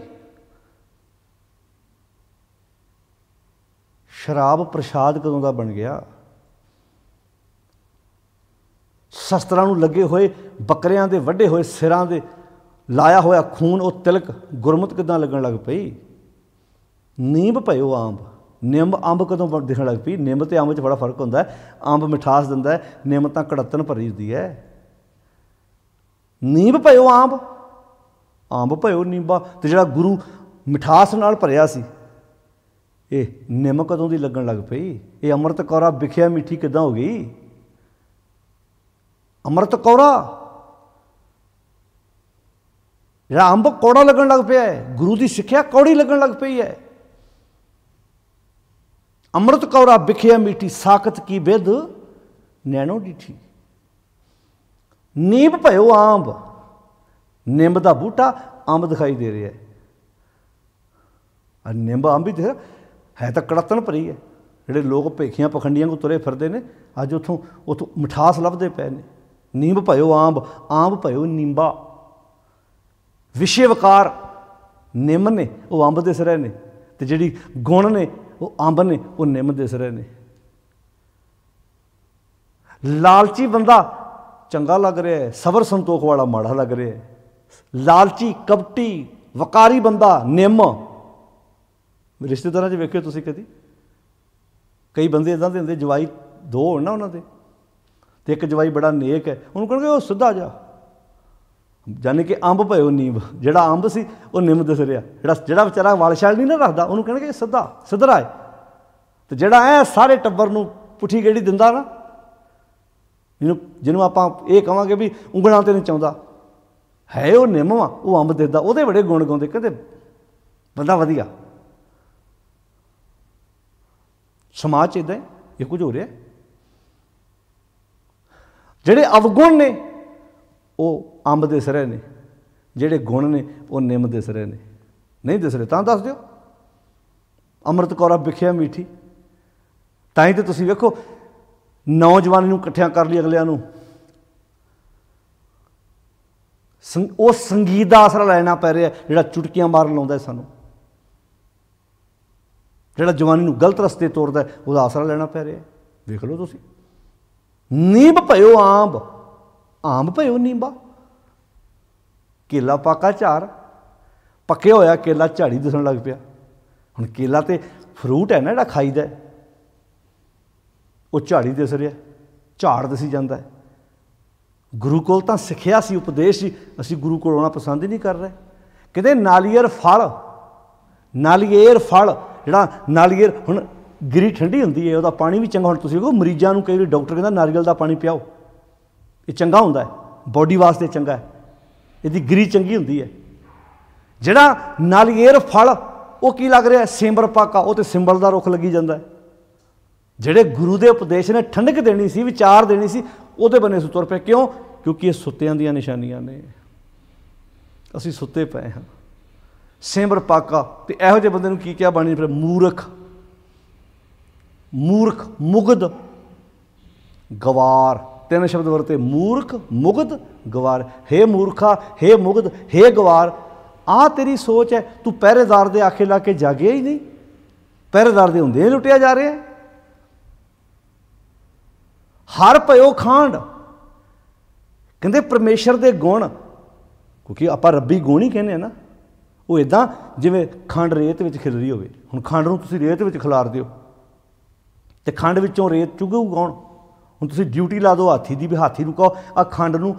ਸ਼ਰਾਬ ਪ੍ਰਸ਼ਾਦ ਕਦੋਂ ਦਾ ਬਣ ਗਿਆ ਸ਼ਸਤਰਾਂ ਨੂੰ ਲੱਗੇ ਹੋਏ ਬੱਕਰਿਆਂ ਦੇ ਵੱਡੇ ਹੋਏ ਸਿਰਾਂ ਦੇ ਲਾਇਆ ਹੋਇਆ ਖੂਨ ਉਹ ਤਿਲਕ ਗੁਰਮਤ ਕਿਦਾਂ ਲੱਗਣ ਲੱਗ ਪਈ ਨੀਂਬ ਭਇਓ ਆਂਬ ਨਿੰਬ ਅੰਬ ਕਦੋਂ ਦਿਖਣ ਲੱਗ ਪਈ ਨਿੰਮ ਤੇ ਅੰਬ 'ਚ ਬੜਾ ਫਰਕ ਹੁੰਦਾ ਹੈ ਅੰਬ ਮਿਠਾਸ ਦਿੰਦਾ ਹੈ ਨਿੰਮ ਤਾਂ ਕੜਤਨ ਭਰੀ ਹੁੰਦੀ ਹੈ ਨੀਂਬ ਭਇਓ ਆਂਬ ਅੰਬ ਭਇਓ ਨੀਂਬਾ ਤੇ ਜਿਹੜਾ ਗੁਰੂ ਮਿਠਾਸ ਨਾਲ ਭਰਿਆ ਸੀ ਇਹ ਨਿੰਮ ਕਦੋਂ ਦੀ ਲੱਗਣ ਲੱਗ ਪਈ ਇਹ ਅੰਮ੍ਰਿਤ ਕੌਰਾ ਵਿਖਿਆ ਮਿੱਠੀ ਕਿਦਾਂ ਹੋ ਗਈ ਅੰਮ੍ਰਿਤ ਕੌੜਾ ਜਿਹੜਾ ਅੰਬ ਕੋੜਾ ਲੱਗਣ ਲੱਗ ਪਿਆ ਹੈ ਗੁਰੂ ਦੀ ਸਿੱਖਿਆ ਕੌੜੀ ਲੱਗਣ ਲੱਗ ਪਈ ਹੈ ਅੰਮ੍ਰਿਤ ਕੌੜਾ ਵਿਖਿਆ ਮੀਠੀ ਸਾਖਤ ਕੀ ਵਿਦ ਨੈਣੋ ਡਿਠੀ ਨੀਬ ਭਇਓ ਆਂਬ ਨਿੰਬ ਦਾ ਬੂਟਾ ਆਂਬ ਦਿਖਾਈ ਦੇ ਰਿਹਾ ਹੈ ਅ ਨਿੰਬ ਆਂਬ ਹੀ ਤੇ ਹੈ ਤਾਂ ਕੜਤਨ ਭਰੀ ਹੈ ਜਿਹੜੇ ਲੋਕ ਭੇਖੀਆਂ ਪਖੰਡੀਆਂ ਕੋ ਤੁਰੇ ਫਿਰਦੇ ਨੇ ਅੱਜ ਉਥੋਂ ਉਥੋਂ ਮਿਠਾਸ ਲੱਭਦੇ ਪਏ ਨੇ ਨੀਂਬ ਭਇਓ ਆਂਬ ਆਂਬ ਭਇਓ ਨੀਂਬਾ ਵਿਸ਼ੇ ਵਕਾਰ ਨਿੰਮ ਨੇ ਉਹ ਆਂਬ ਦੇ ਸਿਰੇ ਨੇ ਤੇ ਜਿਹੜੀ ਗੁਣ ਨੇ ਉਹ ਆਂਬ ਨੇ ਉਹ ਨਿੰਮ ਦੇ ਸਿਰੇ ਨੇ ਲਾਲਚੀ ਬੰਦਾ ਚੰਗਾ ਲੱਗ ਰਿਹਾ ਹੈ ਸਬਰ ਸੰਤੋਖ ਵਾਲਾ ਮਾੜਾ ਲੱਗ ਰਿਹਾ ਹੈ ਲਾਲਚੀ ਕਪਟੀ ਵਕਾਰੀ ਬੰਦਾ ਨਿੰਮ ਰਿਸ਼ਤੇਦਾਰਾਂ 'ਚ ਵੇਖਿਓ ਤੁਸੀਂ ਕਦੀ ਕਈ ਬੰਦੇ ਇਦਾਂ ਦੇ ਹੁੰਦੇ ਜਵਾਈ ਦੋ ਹੋਣਾ ਉਹਨਾਂ ਦੇ ਤੇ ਇੱਕ ਜਵਾਈ ਬੜਾ ਨੇਕ ਹੈ ਉਹਨੂੰ ਕਹਿੰਦੇ ਉਹ ਸਿੱਧਾ ਜਾ ਜਾਨੀ ਕਿ ਅੰਬ ਭਇਓ ਨੀਂਬ ਜਿਹੜਾ ਅੰਬ ਸੀ ਉਹ ਨਿੰਮ ਦਿਸ ਰਿਹਾ ਜਿਹੜਾ ਜਿਹੜਾ ਵਿਚਾਰਾ ਵਾਲਸ਼ਾਲ ਨਹੀਂ ਨਾ ਰੱਖਦਾ ਉਹਨੂੰ ਕਹਿੰਦੇ ਸਿੱਧਾ ਸਿੱਧਰਾ ਹੈ ਤੇ ਜਿਹੜਾ ਐ ਸਾਰੇ ਟੱਬਰ ਨੂੰ ਪੁੱਠੀ ਗੇੜੀ ਦਿੰਦਾ ਨਾ ਜਿਹਨੂੰ ਜਿਹਨੂੰ ਆਪਾਂ ਇਹ ਕਹਾਂਗੇ ਵੀ ਉਂਗਲਾਂ ਤੇ ਨਹੀਂ ਚਾਹੁੰਦਾ ਹੈ ਉਹ ਨਿੰਮ ਆ ਉਹ ਅੰਬ ਦਿੰਦਾ ਉਹਦੇ ਬੜੇ ਗੁਣ ਗਾਉਂਦੇ ਕਹਿੰਦੇ ਬੰਦਾ ਵਧੀਆ ਸਮਾਜ ਇਦਾਂ ਇਹ ਕੁਝ ਹੋ ਰਿਹਾ ਜਿਹੜੇ ਅਵਗੁਣ ਨੇ ਉਹ ਅੰਬ ਦੇ ਸਰੇ ਨੇ ਜਿਹੜੇ ਗੁਣ ਨੇ ਉਹ ਨਿੰਮ ਦੇ ਸਰੇ ਨੇ ਨਹੀਂ ਦਿਸ ਰਹੇ ਤਾਂ ਦੱਸ ਦਿਓ ਅੰਮ੍ਰਿਤ ਕੌਰਾ ਵਿਖਿਆ ਮੀਠੀ ਤਾਂ ਹੀ ਤੇ ਤੁਸੀਂ ਵੇਖੋ ਨੌਜਵਾਨ ਨੂੰ ਇਕੱਠਿਆਂ ਕਰ ਲਈ ਅਗਲਿਆਂ ਨੂੰ ਉਹ ਸੰਗੀਤ ਦਾ ਆਸਰਾ ਲੈਣਾ ਪੈ ਰਿਹਾ ਜਿਹੜਾ ਚੁਟਕੀਆਂ ਮਾਰਨ ਲਾਉਂਦਾ ਸਾਨੂੰ ਜਿਹੜਾ ਜਵਾਨੀ ਨੂੰ ਗਲਤ ਰਸਤੇ ਤੋਰਦਾ ਉਹਦਾ ਆਸਰਾ ਲੈਣਾ ਪੈ ਰਿਹਾ ਵੇਖ ਲਓ ਤੁਸੀਂ ਨੀਂਬ ਭਇਓ ਆਂਬ ਆਂਬ ਭਇਓ ਨੀਂਬਾ ਕੇਲਾ ਪਾਕਾ ਝਾਰ ਪੱਕੇ ਹੋਇਆ ਕੇਲਾ ਝਾੜੀ ਦਿਸਣ ਲੱਗ ਪਿਆ ਹੁਣ ਕੇਲਾ ਤੇ ਫਰੂਟ ਹੈ ਨਾ ਜਿਹੜਾ ਖਾਈਦਾ ਉਹ ਝਾੜੀ ਦਿਸ ਰਿਹਾ ਝਾੜ ਦਿਸੀ ਜਾਂਦਾ ਗੁਰੂ ਕੋਲ ਤਾਂ ਸਿੱਖਿਆ ਸੀ ਉਪਦੇਸ਼ ਸੀ ਅਸੀਂ ਗੁਰੂ ਕੋਲ ਆਉਣਾ ਪਸੰਦ ਹੀ ਨਹੀਂ ਕਰ ਰਹੇ ਕਿਤੇ ਨਾਲੀਅਰ ਫਲ ਨਾਲੀਅਰ ਫਲ ਜਿਹੜਾ ਨਾਲੀਅਰ ਹੁਣ ਗਿਰੀ ਠੰਡੀ ਹੁੰਦੀ ਹੈ ਉਹਦਾ ਪਾਣੀ ਵੀ ਚੰਗਾ ਹੁਣ ਤੁਸੀਂ ਕਹੋ ਮਰੀਜ਼ਾਂ ਨੂੰ ਕਈ ਵਾਰੀ ਡਾਕਟਰ ਕਹਿੰਦਾ ਨਾਰੀਅਲ ਦਾ ਪਾਣੀ ਪਿਆਓ ਇਹ ਚੰਗਾ ਹੁੰਦਾ ਹੈ ਬੋਡੀ ਵਾਸਤੇ ਚੰਗਾ ਹੈ ਇਹਦੀ ਗਿਰੀ ਚੰਗੀ ਹੁੰਦੀ ਹੈ ਜਿਹੜਾ ਨਾਲੀਏਰ ਫਲ ਉਹ ਕੀ ਲੱਗ ਰਿਹਾ ਸਿਮਰ ਪਾਕਾ ਉਹ ਤੇ ਸਿੰਬਲ ਦਾ ਰੁੱਖ ਲੱਗੀ ਜਾਂਦਾ ਹੈ ਜਿਹੜੇ ਗੁਰੂ ਦੇ ਉਪਦੇਸ਼ ਨੇ ਠੰਡਕ ਦੇਣੀ ਸੀ ਵਿਚਾਰ ਦੇਣੀ ਸੀ ਉਹਦੇ ਬਨੇ ਸੁਤਰ ਪਏ ਕਿਉਂ ਕਿਉਂਕਿ ਇਹ ਸੁੱਤਿਆਂ ਦੀਆਂ ਨਿਸ਼ਾਨੀਆਂ ਨੇ ਅਸੀਂ ਸੁੱਤੇ ਪਏ ਹਾਂ ਸਿਮਰ ਪਾਕਾ ਤੇ ਇਹੋ ਜਿਹੇ ਬੰਦੇ ਨੂੰ ਕੀ ਕਿਹਾ ਬਾਣੀ ਫਿਰ ਮੂਰਖ ਮੂਰਖ ਮੁਗਦ ਗਵਾਰ ਤਿੰਨ ਸ਼ਬਦ ਵਰਤੇ ਮੂਰਖ ਮੁਗਦ ਗਵਾਰ ਹੇ ਮੂਰਖਾ ਹੇ ਮੁਗਦ ਹੇ ਗਵਾਰ ਆ ਤੇਰੀ ਸੋਚ ਹੈ ਤੂੰ ਪਹਿਰੇਦਾਰ ਦੇ ਆਖੇ ਲਾ ਕੇ ਜਾਗਿਆ ਹੀ ਨਹੀਂ ਪਹਿਰੇਦਾਰ ਦੇ ਹੁੰਦੇ ਲੁੱਟਿਆ ਜਾ ਰਿਹਾ ਹਰ ਭਇਓ ਖਾਂਡ ਕਹਿੰਦੇ ਪਰਮੇਸ਼ਰ ਦੇ ਗੁਣ ਕਿਉਂਕਿ ਆਪਾਂ ਰੱਬੀ ਗੁਣ ਹੀ ਕਹਿੰਦੇ ਆ ਨਾ ਉਹ ਇਦਾਂ ਜਿਵੇਂ ਖੰਡ ਰੇਤ ਵਿੱਚ ਖਿਲਰੀ ਹੋਵੇ ਹੁਣ ਖੰਡ ਨੂੰ ਤੁਸੀਂ ਰੇਤ ਵਿੱਚ ਖਿਲਾਰ ਦਿਓ ਤੇ ਖੰਡ ਵਿੱਚੋਂ ਰੇਤ ਚੁਗੂ ਕੌਣ ਹੁਣ ਤੁਸੀਂ ਡਿਊਟੀ ਲਾ ਦਿਓ ਹਾਥੀ ਦੀ ਵੀ ਹਾਥੀ ਨੂੰ ਕਹੋ ਆ ਖੰਡ ਨੂੰ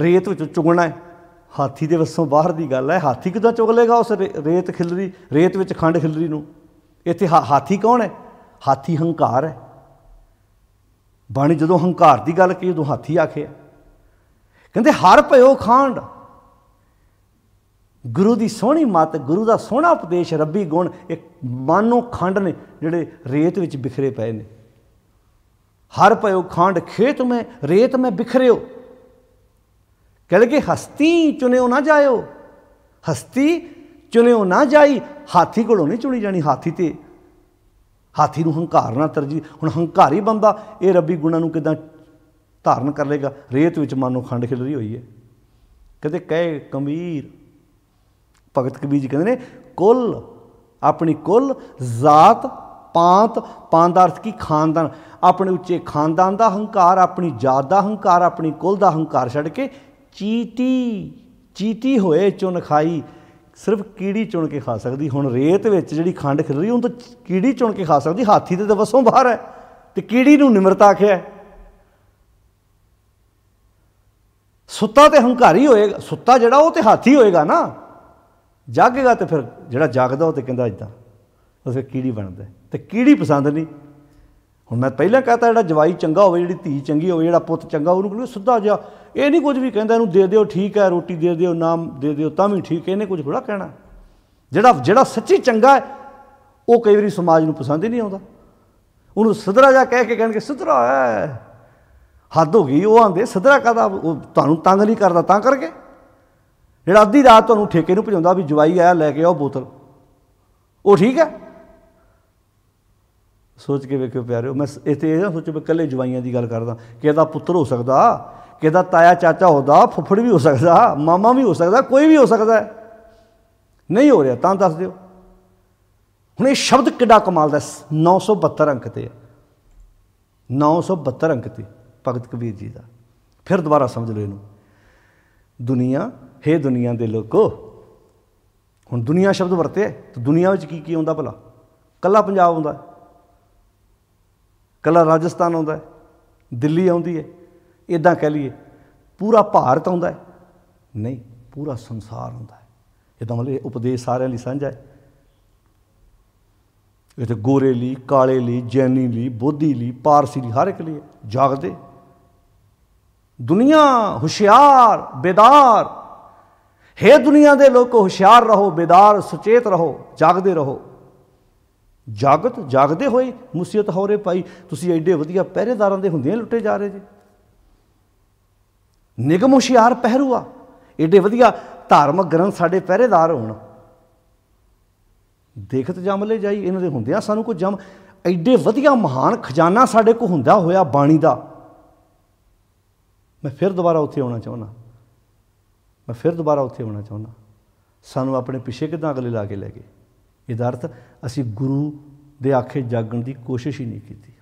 ਰੇਤ ਵਿੱਚੋਂ ਚੁਗਣਾ ਹੈ ਹਾਥੀ ਦੇ ਵੱਸੋਂ ਬਾਹਰ ਦੀ ਗੱਲ ਹੈ ਹਾਥੀ ਕਿਦਾਂ ਚੁਗ ਲੇਗਾ ਉਸ ਰੇਤ ਖਿਲਰੀ ਰੇਤ ਵਿੱਚ ਖੰਡ ਖਿਲਰੀ ਨੂੰ ਇੱਥੇ ਹਾਥੀ ਕੌਣ ਹੈ ਹਾਥੀ ਹੰਕਾਰ ਹੈ ਬਾਣੀ ਜਦੋਂ ਹੰਕਾਰ ਦੀ ਗੱਲ ਕੀਤੀ ਉਦੋਂ ਹਾਥੀ ਆਖਿਆ ਕਹਿੰਦੇ ਹਰ ਭਇਓ ਖੰਡ ਗੁਰੂ ਦੀ ਸੋਹਣੀ ਮਤ ਗੁਰੂ ਦਾ ਸੋਹਣਾ ਉਪਦੇਸ਼ ਰੱਬੀ ਗੁਣ ਇੱਕ ਮਾਨੋ ਖੰਡ ਨੇ ਜਿਹੜੇ ਰੇਤ ਵਿੱਚ ਬਿਖਰੇ ਪਏ ਨੇ ਹਰ ਪਇਓ ਖੰਡ ਖੇਤ ਮੈਂ ਰੇਤ ਮੈਂ ਬਿਖਰਿਓ ਕਹਿ ਕੇ ਹਸਤੀ ਚੁਨਿਓ ਨਾ ਜਾਇਓ ਹਸਤੀ ਚੁਨਿਓ ਨਾ ਜਾਈ ਹਾਥੀ ਕੋਲੋਂ ਨਹੀਂ ਚੁਣੀ ਜਾਣੀ ਹਾਥੀ ਤੇ ਹਾਥੀ ਨੂੰ ਹੰਕਾਰ ਨਾ ਤਰਜੀ ਹੁਣ ਹੰਕਾਰੀ ਬੰਦਾ ਇਹ ਰੱਬੀ ਗੁਣਾਂ ਨੂੰ ਕਿਦਾਂ ਧਾਰਨ ਕਰ ਲੇਗਾ ਰੇਤ ਵਿੱਚ ਮਾਨੋ ਖੰਡ ਖਿਲਰੀ ਹੋਈ ਹੈ ਕਦੇ ਕਹੇ ਕਮੀਰ ਭਗਤ ਕਬੀਰ ਜੀ ਕਹਿੰਦੇ ਨੇ ਕੁੱਲ ਆਪਣੀ ਕੁੱਲ ਜ਼ਾਤ ਪਾਂਤ ਪਾਂਦਾਰਥ ਅਰਥ ਕੀ ਖਾਨਦਾਨ ਆਪਣੇ ਉੱਚੇ ਖਾਨਦਾਨ ਦਾ ਹੰਕਾਰ ਆਪਣੀ ਜਾਤ ਦਾ ਹੰਕਾਰ ਆਪਣੀ ਕੁੱਲ ਦਾ ਹੰਕਾਰ ਛੱਡ ਕੇ ਚੀਤੀ ਚੀਤੀ ਹੋਏ ਚੁਣ ਖਾਈ ਸਿਰਫ ਕੀੜੀ ਚੁਣ ਕੇ ਖਾ ਸਕਦੀ ਹੁਣ ਰੇਤ ਵਿੱਚ ਜਿਹੜੀ ਖੰਡ ਖਿਲ ਰਹੀ ਉਹਨੂੰ ਤਾਂ ਕੀੜੀ ਚੁਣ ਕੇ ਖਾ ਸਕਦੀ ਹਾਥੀ ਤੇ ਤਾਂ ਵਸੋਂ ਬਾਹਰ ਹੈ ਤੇ ਕੀੜੀ ਨੂੰ ਨਿਮਰਤਾ ਆਖਿਆ ਸੁੱਤਾ ਤੇ ਹੰਕਾਰੀ ਹੋਏਗਾ ਸੁੱਤਾ ਜਿਹੜਾ ਉਹ ਤੇ ਹਾਥੀ ਹੋਏਗਾ ਨਾ ਜਾਗੇਗਾ ਤੇ ਫਿਰ ਜਿਹੜਾ ਜਾਗਦਾ ਉਹ ਤੇ ਕਹਿੰਦਾ ਇਦਾਂ ਉਸ ਫਿਰ ਕੀੜੀ ਬਣਦਾ ਤੇ ਕੀੜੀ ਪਸੰਦ ਨਹੀਂ ਹੁਣ ਮੈਂ ਪਹਿਲਾਂ ਕਹਤਾ ਜਿਹੜਾ ਜਵਾਈ ਚੰਗਾ ਹੋਵੇ ਜਿਹੜੀ ਧੀ ਚੰਗੀ ਹੋਵੇ ਜਿਹੜਾ ਪੁੱਤ ਚੰਗਾ ਉਹਨੂੰ ਕਹਿੰਦੇ ਸਿੱਧਾ ਜਾ ਇਹ ਨਹੀਂ ਕੁਝ ਵੀ ਕਹਿੰਦਾ ਇਹਨੂੰ ਦੇ ਦਿਓ ਠੀਕ ਹੈ ਰੋਟੀ ਦੇ ਦਿਓ ਨਾਮ ਦੇ ਦਿਓ ਤਾਂ ਵੀ ਠੀਕ ਇਹਨੇ ਕੁਝ ਥੋੜਾ ਕਹਿਣਾ ਜਿਹੜਾ ਜਿਹੜਾ ਸੱਚੀ ਚੰਗਾ ਹੈ ਉਹ ਕਈ ਵਾਰੀ ਸਮਾਜ ਨੂੰ ਪਸੰਦ ਹੀ ਨਹੀਂ ਆਉਂਦਾ ਉਹਨੂੰ ਸਿਧਰਾ ਜਾ ਕਹਿ ਕੇ ਕਹਿੰਦੇ ਸਿਧਰਾ ਹੈ ਹੱਦ ਹੋ ਗਈ ਉਹ ਆਂਦੇ ਸਿਧਰਾ ਕਹਦਾ ਉਹ ਤੁਹਾਨੂੰ ਤੰਗ ਨਹੀਂ ਕਰਦਾ ਤਾਂ ਕਰਕੇ ਜਿਹੜਾ ਅੱਧੀ ਰਾਤ ਤੁਹਾਨੂੰ ਠੇਕੇ ਨੂੰ ਭਜਾਉਂਦਾ ਵੀ ਜਵਾਈ ਆਇਆ ਲੈ ਕੇ ਆਓ ਬੋਤਲ ਉਹ ਠੀਕ ਹੈ ਸੋਚ ਕੇ ਵੇਖਿਓ ਪਿਆਰਿਓ ਮੈਂ ਇੱਥੇ ਇਹ ਨਾ ਸੋਚੋ ਮੈਂ ਕੱਲੇ ਜਵਾਈਆਂ ਦੀ ਗੱਲ ਕਰਦਾ ਕਿਹਦਾ ਪੁੱਤਰ ਹੋ ਸਕਦਾ ਕਿਹਦਾ ਤਾਇਆ ਚਾਚਾ ਹੋਦਾ ਫੁੱਫੜ ਵੀ ਹੋ ਸਕਦਾ ਮਾਮਾ ਵੀ ਹੋ ਸਕਦਾ ਕੋਈ ਵੀ ਹੋ ਸਕਦਾ ਨਹੀਂ ਹੋ ਰਿਹਾ ਤਾਂ ਦੱਸ ਦਿਓ ਹੁਣ ਇਹ ਸ਼ਬਦ ਕਿੱਡਾ ਕਮਾਲ ਦਾ 972 ਅੰਕ ਤੇ ਹੈ 972 ਅੰਕ ਤੇ ਭਗਤ ਕਬੀਰ ਜੀ ਦਾ ਫਿਰ ਦੁਬਾਰਾ ਸਮਝ ਲਓ ਇਹਨੂੰ ਦੁਨੀਆ ਹੈ ਦੁਨੀਆ ਦੇ ਲੋਕੋ ਹੁਣ ਦੁਨੀਆ ਸ਼ਬਦ ਵਰਤੇ ਤਾਂ ਦੁਨੀਆ ਵਿੱਚ ਕੀ ਕੀ ਆਉਂਦਾ ਭਲਾ ਕੱਲਾ ਪੰਜਾਬ ਆਉਂਦਾ ਕੱਲਾ ਰਾਜਸਥਾਨ ਆਉਂਦਾ ਦਿੱਲੀ ਆਉਂਦੀ ਹੈ ਇਦਾਂ ਕਹਿ ਲਈਏ ਪੂਰਾ ਭਾਰਤ ਆਉਂਦਾ ਹੈ ਨਹੀਂ ਪੂਰਾ ਸੰਸਾਰ ਆਉਂਦਾ ਹੈ ਇਹਦਾ ਮਤਲਬ ਇਹ ਉਪਦੇਸ਼ ਸਾਰਿਆਂ ਲਈ ਸਾਂਝਾ ਹੈ ਇਹ ਤੇ ਗੋਰੇ ਲਈ ਕਾਲੇ ਲਈ ਜੈਨੀ ਲਈ ਬੋਧੀ ਲਈ ਪਾਰਸੀ ਲਈ ਹਰ ਇੱਕ ਲਈ ਜਾਗਦੇ ਦੁਨੀਆ ਹੁਸ਼ਿਆਰ ਬੇਦਾਰ हे ਦੁਨੀਆ ਦੇ ਲੋਕੋ ਹੁਸ਼ਿਆਰ ਰਹੋ ਬੇਦਾਰ ਸੁਚੇਤ ਰਹੋ ਜਾਗਦੇ ਰਹੋ ਜਾਗਤ ਜਾਗਦੇ ਹੋਏ ਮੁਸੀਬਤ ਹੋਰੇ ਪਾਈ ਤੁਸੀਂ ਐਡੇ ਵਧੀਆ ਪਹਿਰੇਦਾਰਾਂ ਦੇ ਹੁੰਦੇ ਲੁੱਟੇ ਜਾ ਰਹੇ ਜੀ ਨਿਗਮ ਹੁਸ਼ਿਆਰ ਪਹਿਰੂਆ ਐਡੇ ਵਧੀਆ ਧਾਰਮਿਕ ਗ੍ਰੰਥ ਸਾਡੇ ਪਹਿਰੇਦਾਰ ਹੋਣ ਦੇਖਤ ਜਮਲੇ ਜਾਈ ਇਹਨਾਂ ਦੇ ਹੁੰਦਿਆਂ ਸਾਨੂੰ ਕੋਈ ਜਮ ਐਡੇ ਵਧੀਆ ਮਹਾਨ ਖਜ਼ਾਨਾ ਸਾਡੇ ਕੋਲ ਹੁੰਦਾ ਹੋਇਆ ਬਾਣੀ ਦਾ ਮੈਂ ਫਿਰ ਦੁਬਾਰਾ ਉੱਥੇ ਆਉਣਾ ਚਾਹੁੰਦਾ ਮੈਂ ਫਿਰ ਦੁਬਾਰਾ ਉੱਥੇ ਆਉਣਾ ਚਾਹੁੰਦਾ ਸਾਨੂੰ ਆਪਣੇ ਪਿੱਛੇ ਕਿਦਾਂ ਅਗਲੇ ਲਾ ਕੇ ਲੈ ਗਏ ਇਹਦਾ ਅਰਥ ਅਸੀਂ ਗੁਰੂ ਦੇ ਆਖੇ ਜਾਗਣ ਦੀ ਕੋਸ਼ਿਸ਼ ਹੀ ਨਹੀਂ ਕੀਤੀ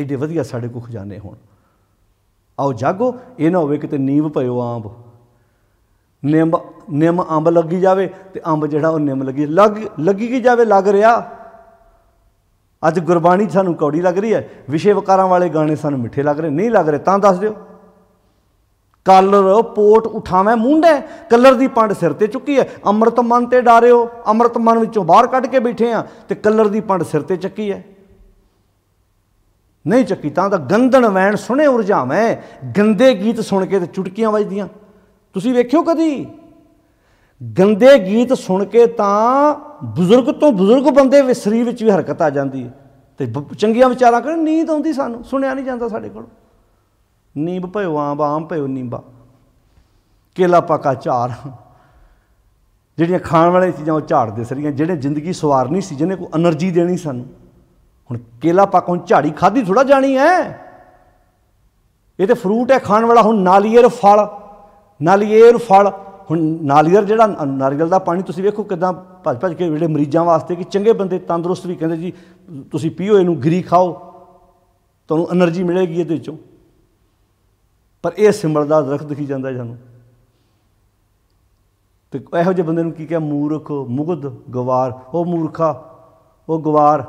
ਐਡੇ ਵਧੀਆ ਸਾਡੇ ਕੋ ਖਜ਼ਾਨੇ ਹੋਣ ਆਓ ਜਾਗੋ ਇਹ ਨਾ ਹੋਵੇ ਕਿਤੇ ਨੀਂਵ ਭਇਓ ਆਂਬ ਨਿੰਮ ਨਿੰਮ ਅੰਬ ਲੱਗੀ ਜਾਵੇ ਤੇ ਅੰਬ ਜਿਹੜਾ ਉਹ ਨਿੰਮ ਲੱਗੀ ਲੱਗ ਲੱਗੀ ਕੀ ਜਾਵੇ ਲੱਗ ਰਿਹਾ ਅੱਜ ਗੁਰਬਾਣੀ ਸਾਨੂੰ ਕੌੜੀ ਲੱਗ ਰਹੀ ਹੈ ਵਿਸ਼ੇ ਵਕਾਰਾਂ ਵਾਲੇ ਗਾਣੇ ਸਾਨੂੰ ਮਿੱਠੇ ਲੱਗ ਰਹੇ ਨਹੀਂ ਲੱਗ ਰਹੇ ਤਾਂ ਦੱਸ ਦਿਓ ਕਲਰ ਪੋਟ ਉਠਾਵੇਂ ਮੁੰਡੇ ਕਲਰ ਦੀ ਪੰਡ ਸਿਰ ਤੇ ਚੁੱਕੀ ਹੈ ਅੰਮ੍ਰਿਤ ਮਨ ਤੇ ਡਾਰਿਓ ਅੰਮ੍ਰਿਤ ਮਨ ਵਿੱਚੋਂ ਬਾਹਰ ਕੱਢ ਕੇ ਬੈਠੇ ਆ ਤੇ ਕਲਰ ਦੀ ਪੰਡ ਸਿਰ ਤੇ ਚੱਕੀ ਹੈ ਨਹੀਂ ਚੱਕੀ ਤਾਂ ਦਾ ਗੰਦਣ ਵੈਣ ਸੁਣੇ ਉਰਜਾਵੇਂ ਗੰਦੇ ਗੀਤ ਸੁਣ ਕੇ ਤੇ ਚੁਟਕੀਆਂ ਵੱਜਦੀਆਂ ਤੁਸੀਂ ਵੇਖਿਓ ਕਦੀ ਗੰਦੇ ਗੀਤ ਸੁਣ ਕੇ ਤਾਂ ਬਜ਼ੁਰਗ ਤੋਂ ਬਜ਼ੁਰਗ ਬੰਦੇ ਵੀ ਸਰੀਰ ਵਿੱਚ ਵੀ ਹਰਕਤ ਆ ਜਾਂਦੀ ਹੈ ਤੇ ਚੰਗੀਆਂ ਵਿਚਾਰਾਂ ਕਰ ਨੀਂਦ ਆਉਂਦੀ ਸਾਨੂੰ ਸੁਣਿਆ ਨਹੀਂ ਜਾਂਦਾ ਸਾਡੇ ਕੋਲ ਨੀਂਬ ਭਇਓ ਆਂ ਆਮ ਭਇਓ ਨੀਂਬਾ ਕੇਲਾ ਪਕਾ ਚਾਰ ਜਿਹੜੀਆਂ ਖਾਣ ਵਾਲੀਆਂ ਚੀਜ਼ਾਂ ਉਹ ਝਾੜਦੇ ਸਰੀਆਂ ਜਿਹੜੇ ਜ਼ਿੰਦਗੀ ਸਵਾਰਨੀ ਸੀ ਜਿਹਨੇ ਕੋ એનર્ਜੀ ਦੇਣੀ ਸਾਨੂੰ ਹੁਣ ਕੇਲਾ ਪੱਕ ਝਾੜੀ ਖਾਦੀ ਥੋੜਾ ਜਾਣੀ ਹੈ ਇਹ ਤੇ ਫਰੂਟ ਹੈ ਖਾਣ ਵਾਲਾ ਹੁਣ ਨਾਲੀਏਰ ਫਲ ਨਾਲੀਏਰ ਫਲ ਹੁਣ ਨਾਲੀਅਰ ਜਿਹੜਾ ਨਾਰੀਅਲ ਦਾ ਪਾਣੀ ਤੁਸੀਂ ਵੇਖੋ ਕਿਦਾਂ ਭੱਜ ਭੱਜ ਕੇ ਜਿਹੜੇ ਮਰੀਜ਼ਾਂ ਵਾਸਤੇ ਕਿ ਚੰਗੇ ਬੰਦੇ ਤੰਦਰੁਸਤ ਵੀ ਕਹਿੰਦੇ ਜੀ ਤੁਸੀਂ ਪੀਓ ਇਹਨੂੰ ਗਰੀ ਖਾਓ ਤੁਹਾਨੂੰ એનર્ਜੀ ਮਿਲੇਗੀ ਇਹਦੇ ਵਿੱਚੋਂ ਪਰ ਇਹ ਸਿੰਬਲ ਦਾ ਦਰਖਤ ਦਿਖੀ ਜਾਂਦਾ ਜਾਨੂੰ ਤੇ ਇਹੋ ਜਿਹੇ ਬੰਦੇ ਨੂੰ ਕੀ ਕਿਹਾ ਮੂਰਖ ਮੁਗਧ ਗਵਾਰ ਉਹ ਮੂਰਖਾ ਉਹ ਗਵਾਰ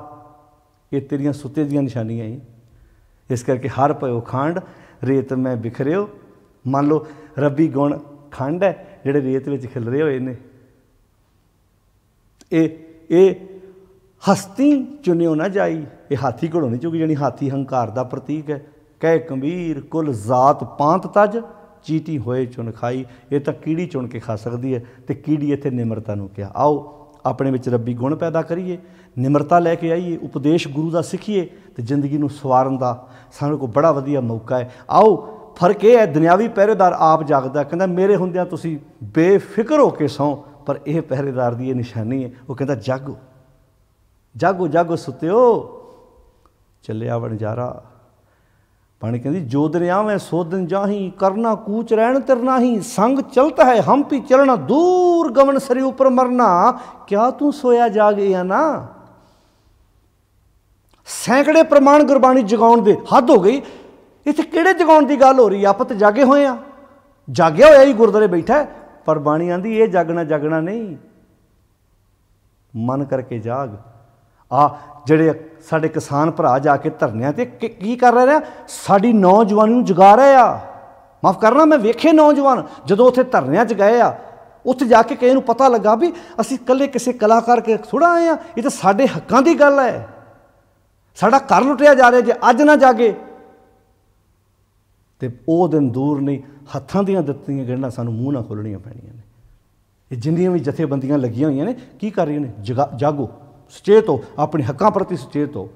ਇਹ ਤੇਰੀਆਂ ਸੁੱਤੇ ਦੀਆਂ ਨਿਸ਼ਾਨੀਆਂ ਹੀ ਇਸ ਕਰਕੇ ਹਰ ਪਇਓ ਖੰਡ ਰੇਤ ਮੈਂ ਬਿਖਰਿਓ ਮੰਨ ਲਓ ਰੱਬੀ ਗੁਣ ਖੰਡ ਹੈ ਜਿਹੜੇ ਰੇਤ ਵਿੱਚ ਖਿਲਰੇ ਹੋਏ ਨੇ ਇਹ ਇਹ ਹਸਤੀ ਚੁਣਿਓ ਨਾ ਜਾਈ ਇਹ ਹਾਥੀ ਘੋੜੋ ਨਹੀਂ ਚੁਗੀ ਜਣੀ ਹਾਥੀ ਹੰਕਾਰ ਦਾ ਪ੍ਰਤੀਕ ਹੈ ਕਹਿ ਕਬੀਰ ਕੁਲ ਜ਼ਾਤ ਪਾਂਤ ਤਜ ਚੀਟੀ ਹੋਏ ਚੁਣ ਖਾਈ ਇਹ ਤਾਂ ਕੀੜੀ ਚੁਣ ਕੇ ਖਾ ਸਕਦੀ ਹੈ ਤੇ ਕੀੜੀ ਇੱਥੇ ਨਿਮਰਤਾ ਨੂੰ ਕਿਹਾ ਆਓ ਆਪਣੇ ਵਿੱਚ ਰੱਬੀ ਗੁਣ ਪੈਦਾ ਕਰੀਏ ਨਿਮਰਤਾ ਲੈ ਕੇ ਆਈਏ ਉਪਦੇਸ਼ ਗੁਰੂ ਦਾ ਸਿੱਖੀਏ ਤੇ ਜ਼ਿੰਦਗੀ ਨੂੰ ਸਵਾਰਨ ਦਾ ਸਾਨੂੰ ਕੋ ਬੜਾ ਵਧੀਆ ਮੌਕਾ ਹੈ ਆਓ ਫਰਕ ਇਹ ਹੈ ਦੁਨਿਆਵੀ ਪਹਿਰੇਦਾਰ ਆਪ ਜਾਗਦਾ ਕਹਿੰਦਾ ਮੇਰੇ ਹੁੰਦਿਆਂ ਤੁਸੀਂ ਬੇਫਿਕਰ ਹੋ ਕੇ ਸੌ ਪਰ ਇਹ ਪਹਿਰੇਦਾਰ ਦੀ ਇਹ ਨਿਸ਼ਾਨੀ ਹੈ ਉਹ ਕਹਿੰਦਾ ਜਾਗੋ ਜਾਗੋ ਜਾਗੋ ਸੁਤਿਓ ਚੱਲਿਆ ਵਣਜਾਰਾ ਪਾਣੀ ਕਹਿੰਦੀ ਜੋ ਸੋ ਦਿਨ ਜਾਹੀ ਕਰਨਾ ਕੂਚ ਰਹਿਣ ਨਹੀਂ ਸੰਗ ਚਲਤਾ ਹੈ ਹਮ ਵੀ ਚਲਣਾ ਦੂਰ ਗਮਨ ਸਰੀ ਉਪਰ ਮਰਨਾ ਕਿਆ ਤੂੰ ਸੋਇਆ ਜਾਗਿਆ ਨਾ ਸੈਂਕੜੇ ਪ੍ਰਮਾਣ ਗੁਰਬਾਣੀ ਜਗਾਉਣ ਦੇ ਹੱਦ ਹੋ ਗਈ ਇੱਥੇ ਕਿਹੜੇ ਜਗਾਉਣ ਦੀ ਗੱਲ ਹੋ ਰਹੀ ਆਪਾਂ ਤਾਂ ਜਾਗੇ ਹੋਏ ਆ ਜਾਗਿਆ ਹੋਇਆ ਹੀ ਗੁਰਦਾਰੇ ਬੈਠਾ ਪਰ ਬਾਣੀ ਆਂਦੀ ਇਹ ਜਾਗਣਾ ਜਾਗਣਾ ਨਹੀਂ ਮਨ ਕਰਕੇ ਜਾਗ ਆ ਜਿਹੜੇ ਸਾਡੇ ਕਿਸਾਨ ਭਰਾ ਜਾ ਕੇ ਧਰਨਿਆਂ ਤੇ ਕੀ ਕਰ ਰਹੇ ਨੇ ਸਾਡੀ ਨੌਜਵਾਨੀ ਨੂੰ ਜਗਾ ਰਹੇ ਆ ਮਾਫ ਕਰਨਾ ਮੈਂ ਵੇਖੇ ਨੌਜਵਾਨ ਜਦੋਂ ਉੱਥੇ ਧਰਨਿਆਂ 'ਚ ਗਏ ਆ ਉੱਥੇ ਜਾ ਕੇ ਕਿਸੇ ਨੂੰ ਪਤਾ ਲੱਗਾ ਵੀ ਅਸੀਂ ਇਕੱਲੇ ਕਿਸੇ ਕਲਾਕਾਰ ਕੇ ਥੋੜਾ ਆਏ ਆ ਇਹ ਤਾਂ ਸਾਡੇ ਹੱਕਾਂ ਦੀ ਗੱਲ ਹੈ ਸਾਡਾ ਘਰ ਲੁੱਟਿਆ ਜਾ ਰਿਹਾ ਜੇ ਅੱਜ ਨਾ ਜਾਗੇ ਤੇ ਉਹ ਦਿਨ ਦੂਰ ਨਹੀਂ ਹੱਥਾਂ ਦੀਆਂ ਦਿੱਤੀਆਂ ਗੰਢਾਂ ਸਾਨੂੰ ਮੂੰਹ ਨਾਲ ਖੋਲਣੀਆਂ ਪੈਣੀਆਂ ਨੇ ਇਹ ਜਿੰਨੀਆਂ ਵੀ ਜਥੇਬੰਦੀਆਂ ਲੱਗੀਆਂ ਹੋਈਆਂ ਨੇ ਕੀ ਕਰ ਰਹੀਆਂ ਨੇ ਜਾਗੋ ਸੁਚੇਤ ਹੋ ਆਪਣੇ ਹੱਕਾਂ ਪ੍ਰਤੀ ਸੁਚੇਤ ਹੋ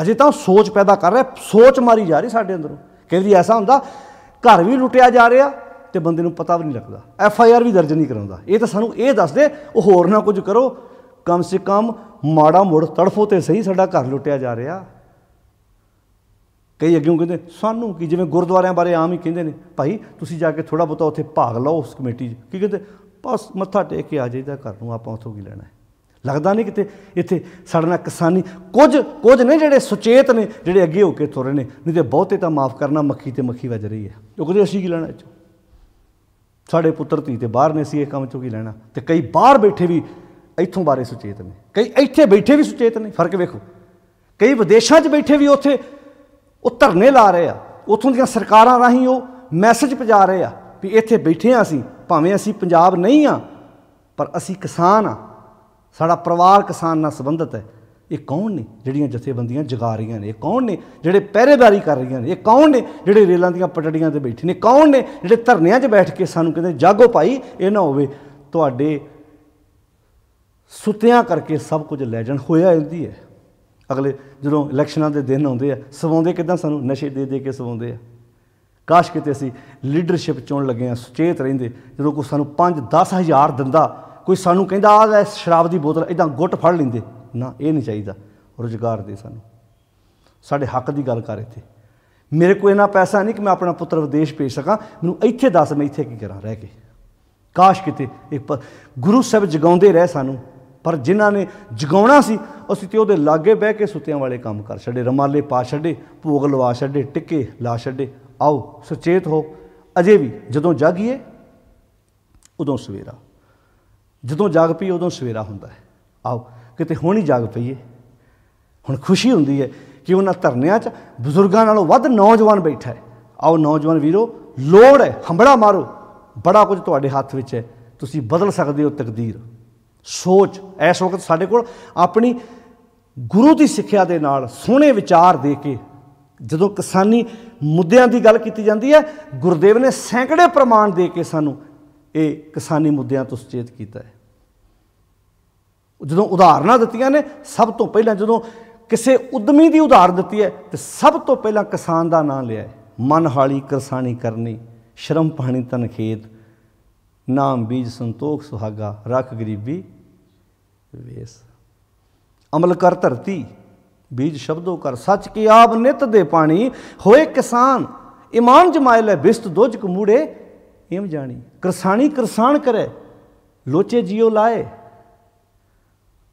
ਅਜੇ ਤਾਂ ਸੋਚ ਪੈਦਾ ਕਰ ਰਿਹਾ ਸੋਚ ਮਾਰੀ ਜਾ ਰਹੀ ਸਾਡੇ ਅੰਦਰੋਂ ਕਹਿੰਦੀ ਐਸਾ ਹੁੰਦਾ ਘਰ ਵੀ ਲੁੱਟਿਆ ਜਾ ਰਿਹਾ ਤੇ ਬੰਦੇ ਨੂੰ ਪਤਾ ਵੀ ਨਹੀਂ ਲੱਗਦਾ ਐਫ ਆਈ ਆਰ ਵੀ ਦਰਜ ਨਹੀਂ ਕਰਾਉਂਦਾ ਇਹ ਤਾਂ ਸਾਨੂੰ ਇਹ ਦੱਸਦੇ ਉਹ ਹੋਰ ਨਾ ਕੁਝ ਕਰੋ ਕਮ ਸੇ ਕਮ ਮਾੜਾ ਮੋੜ ਤੜਫੋ ਤੇ ਸਹੀ ਸਾਡਾ ਘਰ ਲੁੱਟਿਆ ਜਾ ਰਿਹਾ ਕਈ ਅੱਗੇ ਕਹਿੰਦੇ ਸਾਨੂੰ ਕੀ ਜਿਵੇਂ ਗੁਰਦੁਆਰਿਆਂ ਬਾਰੇ ਆਮ ਹੀ ਕਹਿੰਦੇ ਨੇ ਭਾਈ ਤੁਸੀਂ ਜਾ ਕੇ ਥੋੜਾ ਬਹੁਤਾ ਉੱਥੇ ਭਾਗ ਲਓ ਉਸ ਕਮੇਟੀ 'ਚ ਕੀ ਕਹਿੰਦੇ ਬਸ ਮੱਥਾ ਟੇਕ ਕੇ ਆ ਜਾਈਦਾ ਘਰ ਨੂੰ ਆਪਾਂ ਉੱਥੋਂ ਕੀ ਲੈਣਾ ਹੈ ਲੱਗਦਾ ਨਹੀਂ ਕਿਤੇ ਇੱਥੇ ਸਾਡੇ ਨਾਲ ਕਿਸਾਨੀ ਕੁਝ ਕੁਝ ਨੇ ਜਿਹੜੇ ਸੁਚੇਤ ਨੇ ਜਿਹੜੇ ਅੱਗੇ ਹੋ ਕੇ ਤੁਰੇ ਨੇ ਨਹੀਂ ਤੇ ਬਹੁਤੇ ਤਾਂ ਮਾਫ ਕਰਨਾ ਮੱਖੀ ਤੇ ਮੱਖੀ ਵੱਜ ਰਹੀ ਹੈ ਉਹ ਕਹਿੰਦੇ ਅਸੀਂ ਕੀ ਲੈਣਾ ਇਹ ਸਾਡੇ ਪੁੱਤਰ ਧੀ ਤੇ ਬਾਹਰ ਨੇ ਸੀ ਇਹ ਕੰਮ ਚੋਂ ਕੀ ਲੈਣਾ ਤੇ ਕਈ ਬਾਹਰ ਬੈਠੇ ਵੀ ਇੱਥੋਂ ਬਾਰੇ ਸੁਚੇਤ ਨੇ ਕਈ ਇੱਥੇ ਬੈਠੇ ਵੀ ਸੁਚੇਤ ਨੇ ਫਰਕ ਵੇਖੋ ਕਈ ਵਿਦੇਸ਼ਾਂ 'ਚ ਬੈਠੇ ਵੀ ਉੱਥੇ ਉਹ ਧਰਨੇ ਲਾ ਰਹੇ ਆ ਉਥੋਂ ਦੀਆਂ ਸਰਕਾਰਾਂ ਰਾਹੀਂ ਉਹ ਮੈਸੇਜ ਪਹੁੰਚਾ ਰਹੇ ਆ ਵੀ ਇੱਥੇ ਬੈਠੇ ਆ ਅਸੀਂ ਭਾਵੇਂ ਅਸੀਂ ਪੰਜਾਬ ਨਹੀਂ ਆ ਪਰ ਅਸੀਂ ਕਿਸਾਨ ਆ ਸਾਡਾ ਪਰਿਵਾਰ ਕਿਸਾਨ ਨਾਲ ਸੰਬੰਧਿਤ ਹੈ ਇਹ ਕੌਣ ਨੇ ਜਿਹੜੀਆਂ ਜਥੇਬੰਦੀਆਂ ਜਗਾ ਰਹੀਆਂ ਨੇ ਇਹ ਕੌਣ ਨੇ ਜਿਹੜੇ ਪਹਿਰੇਦਾਰੀ ਕਰ ਰਹੀਆਂ ਨੇ ਇਹ ਕੌਣ ਨੇ ਜਿਹੜੇ ਰੇਲਾਂ ਦੀਆਂ ਪਟੜੀਆਂ ਤੇ ਬੈਠੇ ਨੇ ਕੌਣ ਨੇ ਜਿਹੜੇ ਧਰਨਿਆਂ 'ਚ ਬੈਠ ਕੇ ਸਾਨੂੰ ਕਹਿੰਦੇ ਜਾਗੋ ਭਾਈ ਇਹ ਨਾ ਹੋਵੇ ਤੁਹਾਡੇ ਸੁੱਤਿਆਂ ਕਰਕੇ ਸਭ ਕੁਝ ਲੈਜਣ ਹੋਇਆ ਜਾਂਦੀ ਹੈ ਅਗਲੇ ਜਦੋਂ ਇਲੈਕਸ਼ਨਾਂ ਦੇ ਦਿਨ ਆਉਂਦੇ ਆ ਸਵਾਉਂਦੇ ਕਿਦਾਂ ਸਾਨੂੰ ਨਸ਼ੇ ਦੇ ਦੇ ਕੇ ਸਵਾਉਂਦੇ ਆ ਕਾਸ਼ ਕਿਤੇ ਅਸੀਂ ਲੀਡਰਸ਼ਿਪ ਚੋਣ ਲੱਗੇ ਆ ਸੁਚੇਤ ਰਹਿੰਦੇ ਜਦੋਂ ਕੋਈ ਸਾਨੂੰ 5 10000 ਦਿੰਦਾ ਕੋਈ ਸਾਨੂੰ ਕਹਿੰਦਾ ਆ ਇਸ ਸ਼ਰਾਬ ਦੀ ਬੋਤਲ ਇਦਾਂ ਗੁੱਟ ਫੜ ਲੈਂਦੇ ਨਾ ਇਹ ਨਹੀਂ ਚਾਹੀਦਾ ਰੋਜ਼ਗਾਰ ਦੇ ਸਾਨੂੰ ਸਾਡੇ ਹੱਕ ਦੀ ਗੱਲ ਕਰ ਇੱਥੇ ਮੇਰੇ ਕੋਲ ਇਹਨਾ ਪੈਸਾ ਨਹੀਂ ਕਿ ਮੈਂ ਆਪਣਾ ਪੁੱਤਰ ਵਿਦੇਸ਼ ਭੇਜ ਸਕਾਂ ਮੈਨੂੰ ਇੱਥੇ ਦੱਸ ਮੈਂ ਇੱਥੇ ਕੀ ਕਰਾਂ ਰਹਿ ਕੇ ਕਾਸ਼ ਕਿਤੇ ਇੱਕ ਗੁਰੂ ਸਾਹਿਬ ਜਗਾਉਂਦੇ ਰਹੇ ਸਾਨੂੰ ਪਰ ਜਿਨ੍ਹਾਂ ਨੇ ਜਗਾਉਣਾ ਸੀ ਅਸੀਂ ਤੇ ਉਹਦੇ ਲਾਗੇ ਬਹਿ ਕੇ ਸੁੱਤਿਆਂ ਵਾਲੇ ਕੰਮ ਕਰ ਛੱਡੇ ਰਮਾਲੇ ਪਾ ਛੱਡੇ ਭੋਗ ਲਵਾ ਛੱਡੇ ਟਿੱਕੇ ਲਾ ਛੱਡੇ ਆਓ ਸੁਚੇਤ ਹੋ ਅਜੇ ਵੀ ਜਦੋਂ ਜਾਗੀਏ ਉਦੋਂ ਸਵੇਰਾ ਜਦੋਂ ਜਾਗ ਪਈ ਉਦੋਂ ਸਵੇਰਾ ਹੁੰਦਾ ਹੈ ਆਓ ਕਿਤੇ ਹੁਣ ਹੀ ਜਾਗ ਪਈਏ ਹੁਣ ਖੁਸ਼ੀ ਹੁੰਦੀ ਹੈ ਕਿ ਉਹਨਾਂ ਧਰਨਿਆਂ 'ਚ ਬਜ਼ੁਰਗਾਂ ਨਾਲੋਂ ਵੱਧ ਨੌਜਵਾਨ ਬੈਠਾ ਹੈ ਆਓ ਨੌਜਵਾਨ ਵੀਰੋ ਲੋੜ ਹੈ ਹੰਬੜਾ ਮਾਰੋ ਬੜਾ ਕੁਝ ਤੁਹਾਡੇ ਹੱਥ ਵਿੱਚ ਹੈ ਤੁਸੀਂ ਬਦਲ ਸਕਦੇ ਹੋ ਤਕਦੀਰ ਸੋਚ ਇਸ ਵਕਤ ਸਾਡੇ ਕੋਲ ਆਪਣੀ ਗੁਰੂ ਦੀ ਸਿੱਖਿਆ ਦੇ ਨਾਲ ਸੋਹਣੇ ਵਿਚਾਰ ਦੇ ਕੇ ਜਦੋਂ ਕਿਸਾਨੀ ਮੁੱਦਿਆਂ ਦੀ ਗੱਲ ਕੀਤੀ ਜਾਂਦੀ ਹੈ ਗੁਰਦੇਵ ਨੇ ਸੈਂਕੜੇ ਪ੍ਰਮਾਣ ਦੇ ਕੇ ਸਾਨੂੰ ਇਹ ਕਿਸਾਨੀ ਮੁੱਦਿਆਂ ਤੋਂ ਸੁਚੇਤ ਕੀਤਾ ਹੈ ਜਦੋਂ ਉਦਾਹਰਨਾਂ ਦਿੱਤੀਆਂ ਨੇ ਸਭ ਤੋਂ ਪਹਿਲਾਂ ਜਦੋਂ ਕਿਸੇ ਉਦਮੀ ਦੀ ਉਦਾਹਰਨ ਦਿੱਤੀ ਹੈ ਤੇ ਸਭ ਤੋਂ ਪਹਿਲਾਂ ਕਿਸਾਨ ਦਾ ਨਾਂ ਲਿਆ ਹੈ ਮਨ ਹਾਲੀ ਕਿਸਾਨੀ ਕਰਨੀ ਸ਼ਰਮ ਪਾਣੀ ਤਨ ਖੇਤ ਨਾਮ ਬੀਜ ਸੰਤੋਖ ਸੁਹਾਗਾ ਰੱਖ ਗਰੀਬੀ ਵੇਸ ਅਮਲ ਕਰ ਧਰਤੀ ਬੀਜ ਸ਼ਬਦੋ ਕਰ ਸੱਚ ਕੀ ਆਪ ਨਿਤ ਦੇ ਪਾਣੀ ਹੋਏ ਕਿਸਾਨ ਇਮਾਨ ਜਮਾਇ ਲੈ ਬਿਸਤ ਦੋਜਕ ਮੂੜੇ ਇਮ ਜਾਣੀ ਕਿਸਾਨੀ ਕਿਸਾਨ ਕਰੇ ਲੋਚੇ ਜਿਉ ਲਾਏ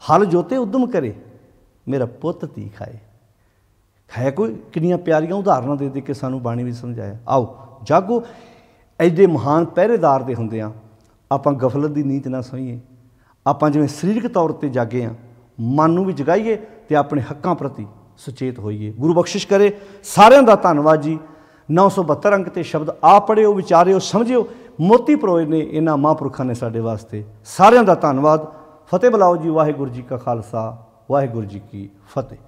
ਹਲ ਜੋਤੇ ਉਦਮ ਕਰੇ ਮੇਰਾ ਪੁੱਤ ਤੀ ਖਾਏ ਹੈ ਕੋਈ ਕਿੰਨੀਆਂ ਪਿਆਰੀਆਂ ਉਦਾਹਰਨਾਂ ਦੇ ਦੇ ਕੇ ਸਾਨੂੰ ਬਾਣੀ ਵੀ ਸਮਝਾਇਆ ਆਓ ਜਾਗੋ ਐਡੇ ਮਹਾਨ ਪਹਿਰੇਦਾਰ ਦੇ ਹੁੰਦੇ ਆ ਆਪਾਂ ਗਫਲਤ ਦੀ ਨੀਤ ਨਾ ਸੋਈਏ ਆਪਾਂ ਜਿਵੇਂ ਸਰੀਰਕ ਤੌਰ ਤੇ ਜਾਗੇ ਆ ਮਨ ਨੂੰ ਵੀ ਜਗਾਈਏ ਤੇ ਆਪਣੇ ਹੱਕਾਂ ਪ੍ਰਤੀ ਸੁਚੇਤ ਹੋਈਏ ਗੁਰੂ ਬਖਸ਼ਿਸ਼ ਕਰੇ ਸਾਰਿਆਂ ਦਾ ਧੰਨਵਾਦ ਜੀ 972 ਅੰਕ ਤੇ ਸ਼ਬਦ ਆ ਪੜਿਓ ਵਿਚਾਰਿਓ ਸਮਝਿਓ ਮੋਤੀ ਪ੍ਰੋਜ ਨੇ ਇਹਨਾਂ ਮਹਾਂਪੁਰਖਾਂ ਨੇ ਸਾਡੇ ਵਾਸਤੇ ਸਾਰਿਆਂ ਦਾ ਧੰਨਵਾਦ ਫਤਿਹ ਬਲਾਓ ਜੀ ਵਾਹਿਗੁਰੂ ਜੀ ਕਾ ਖਾਲਸਾ ਵਾਹਿਗੁਰੂ ਜੀ ਕੀ ਫਤਿਹ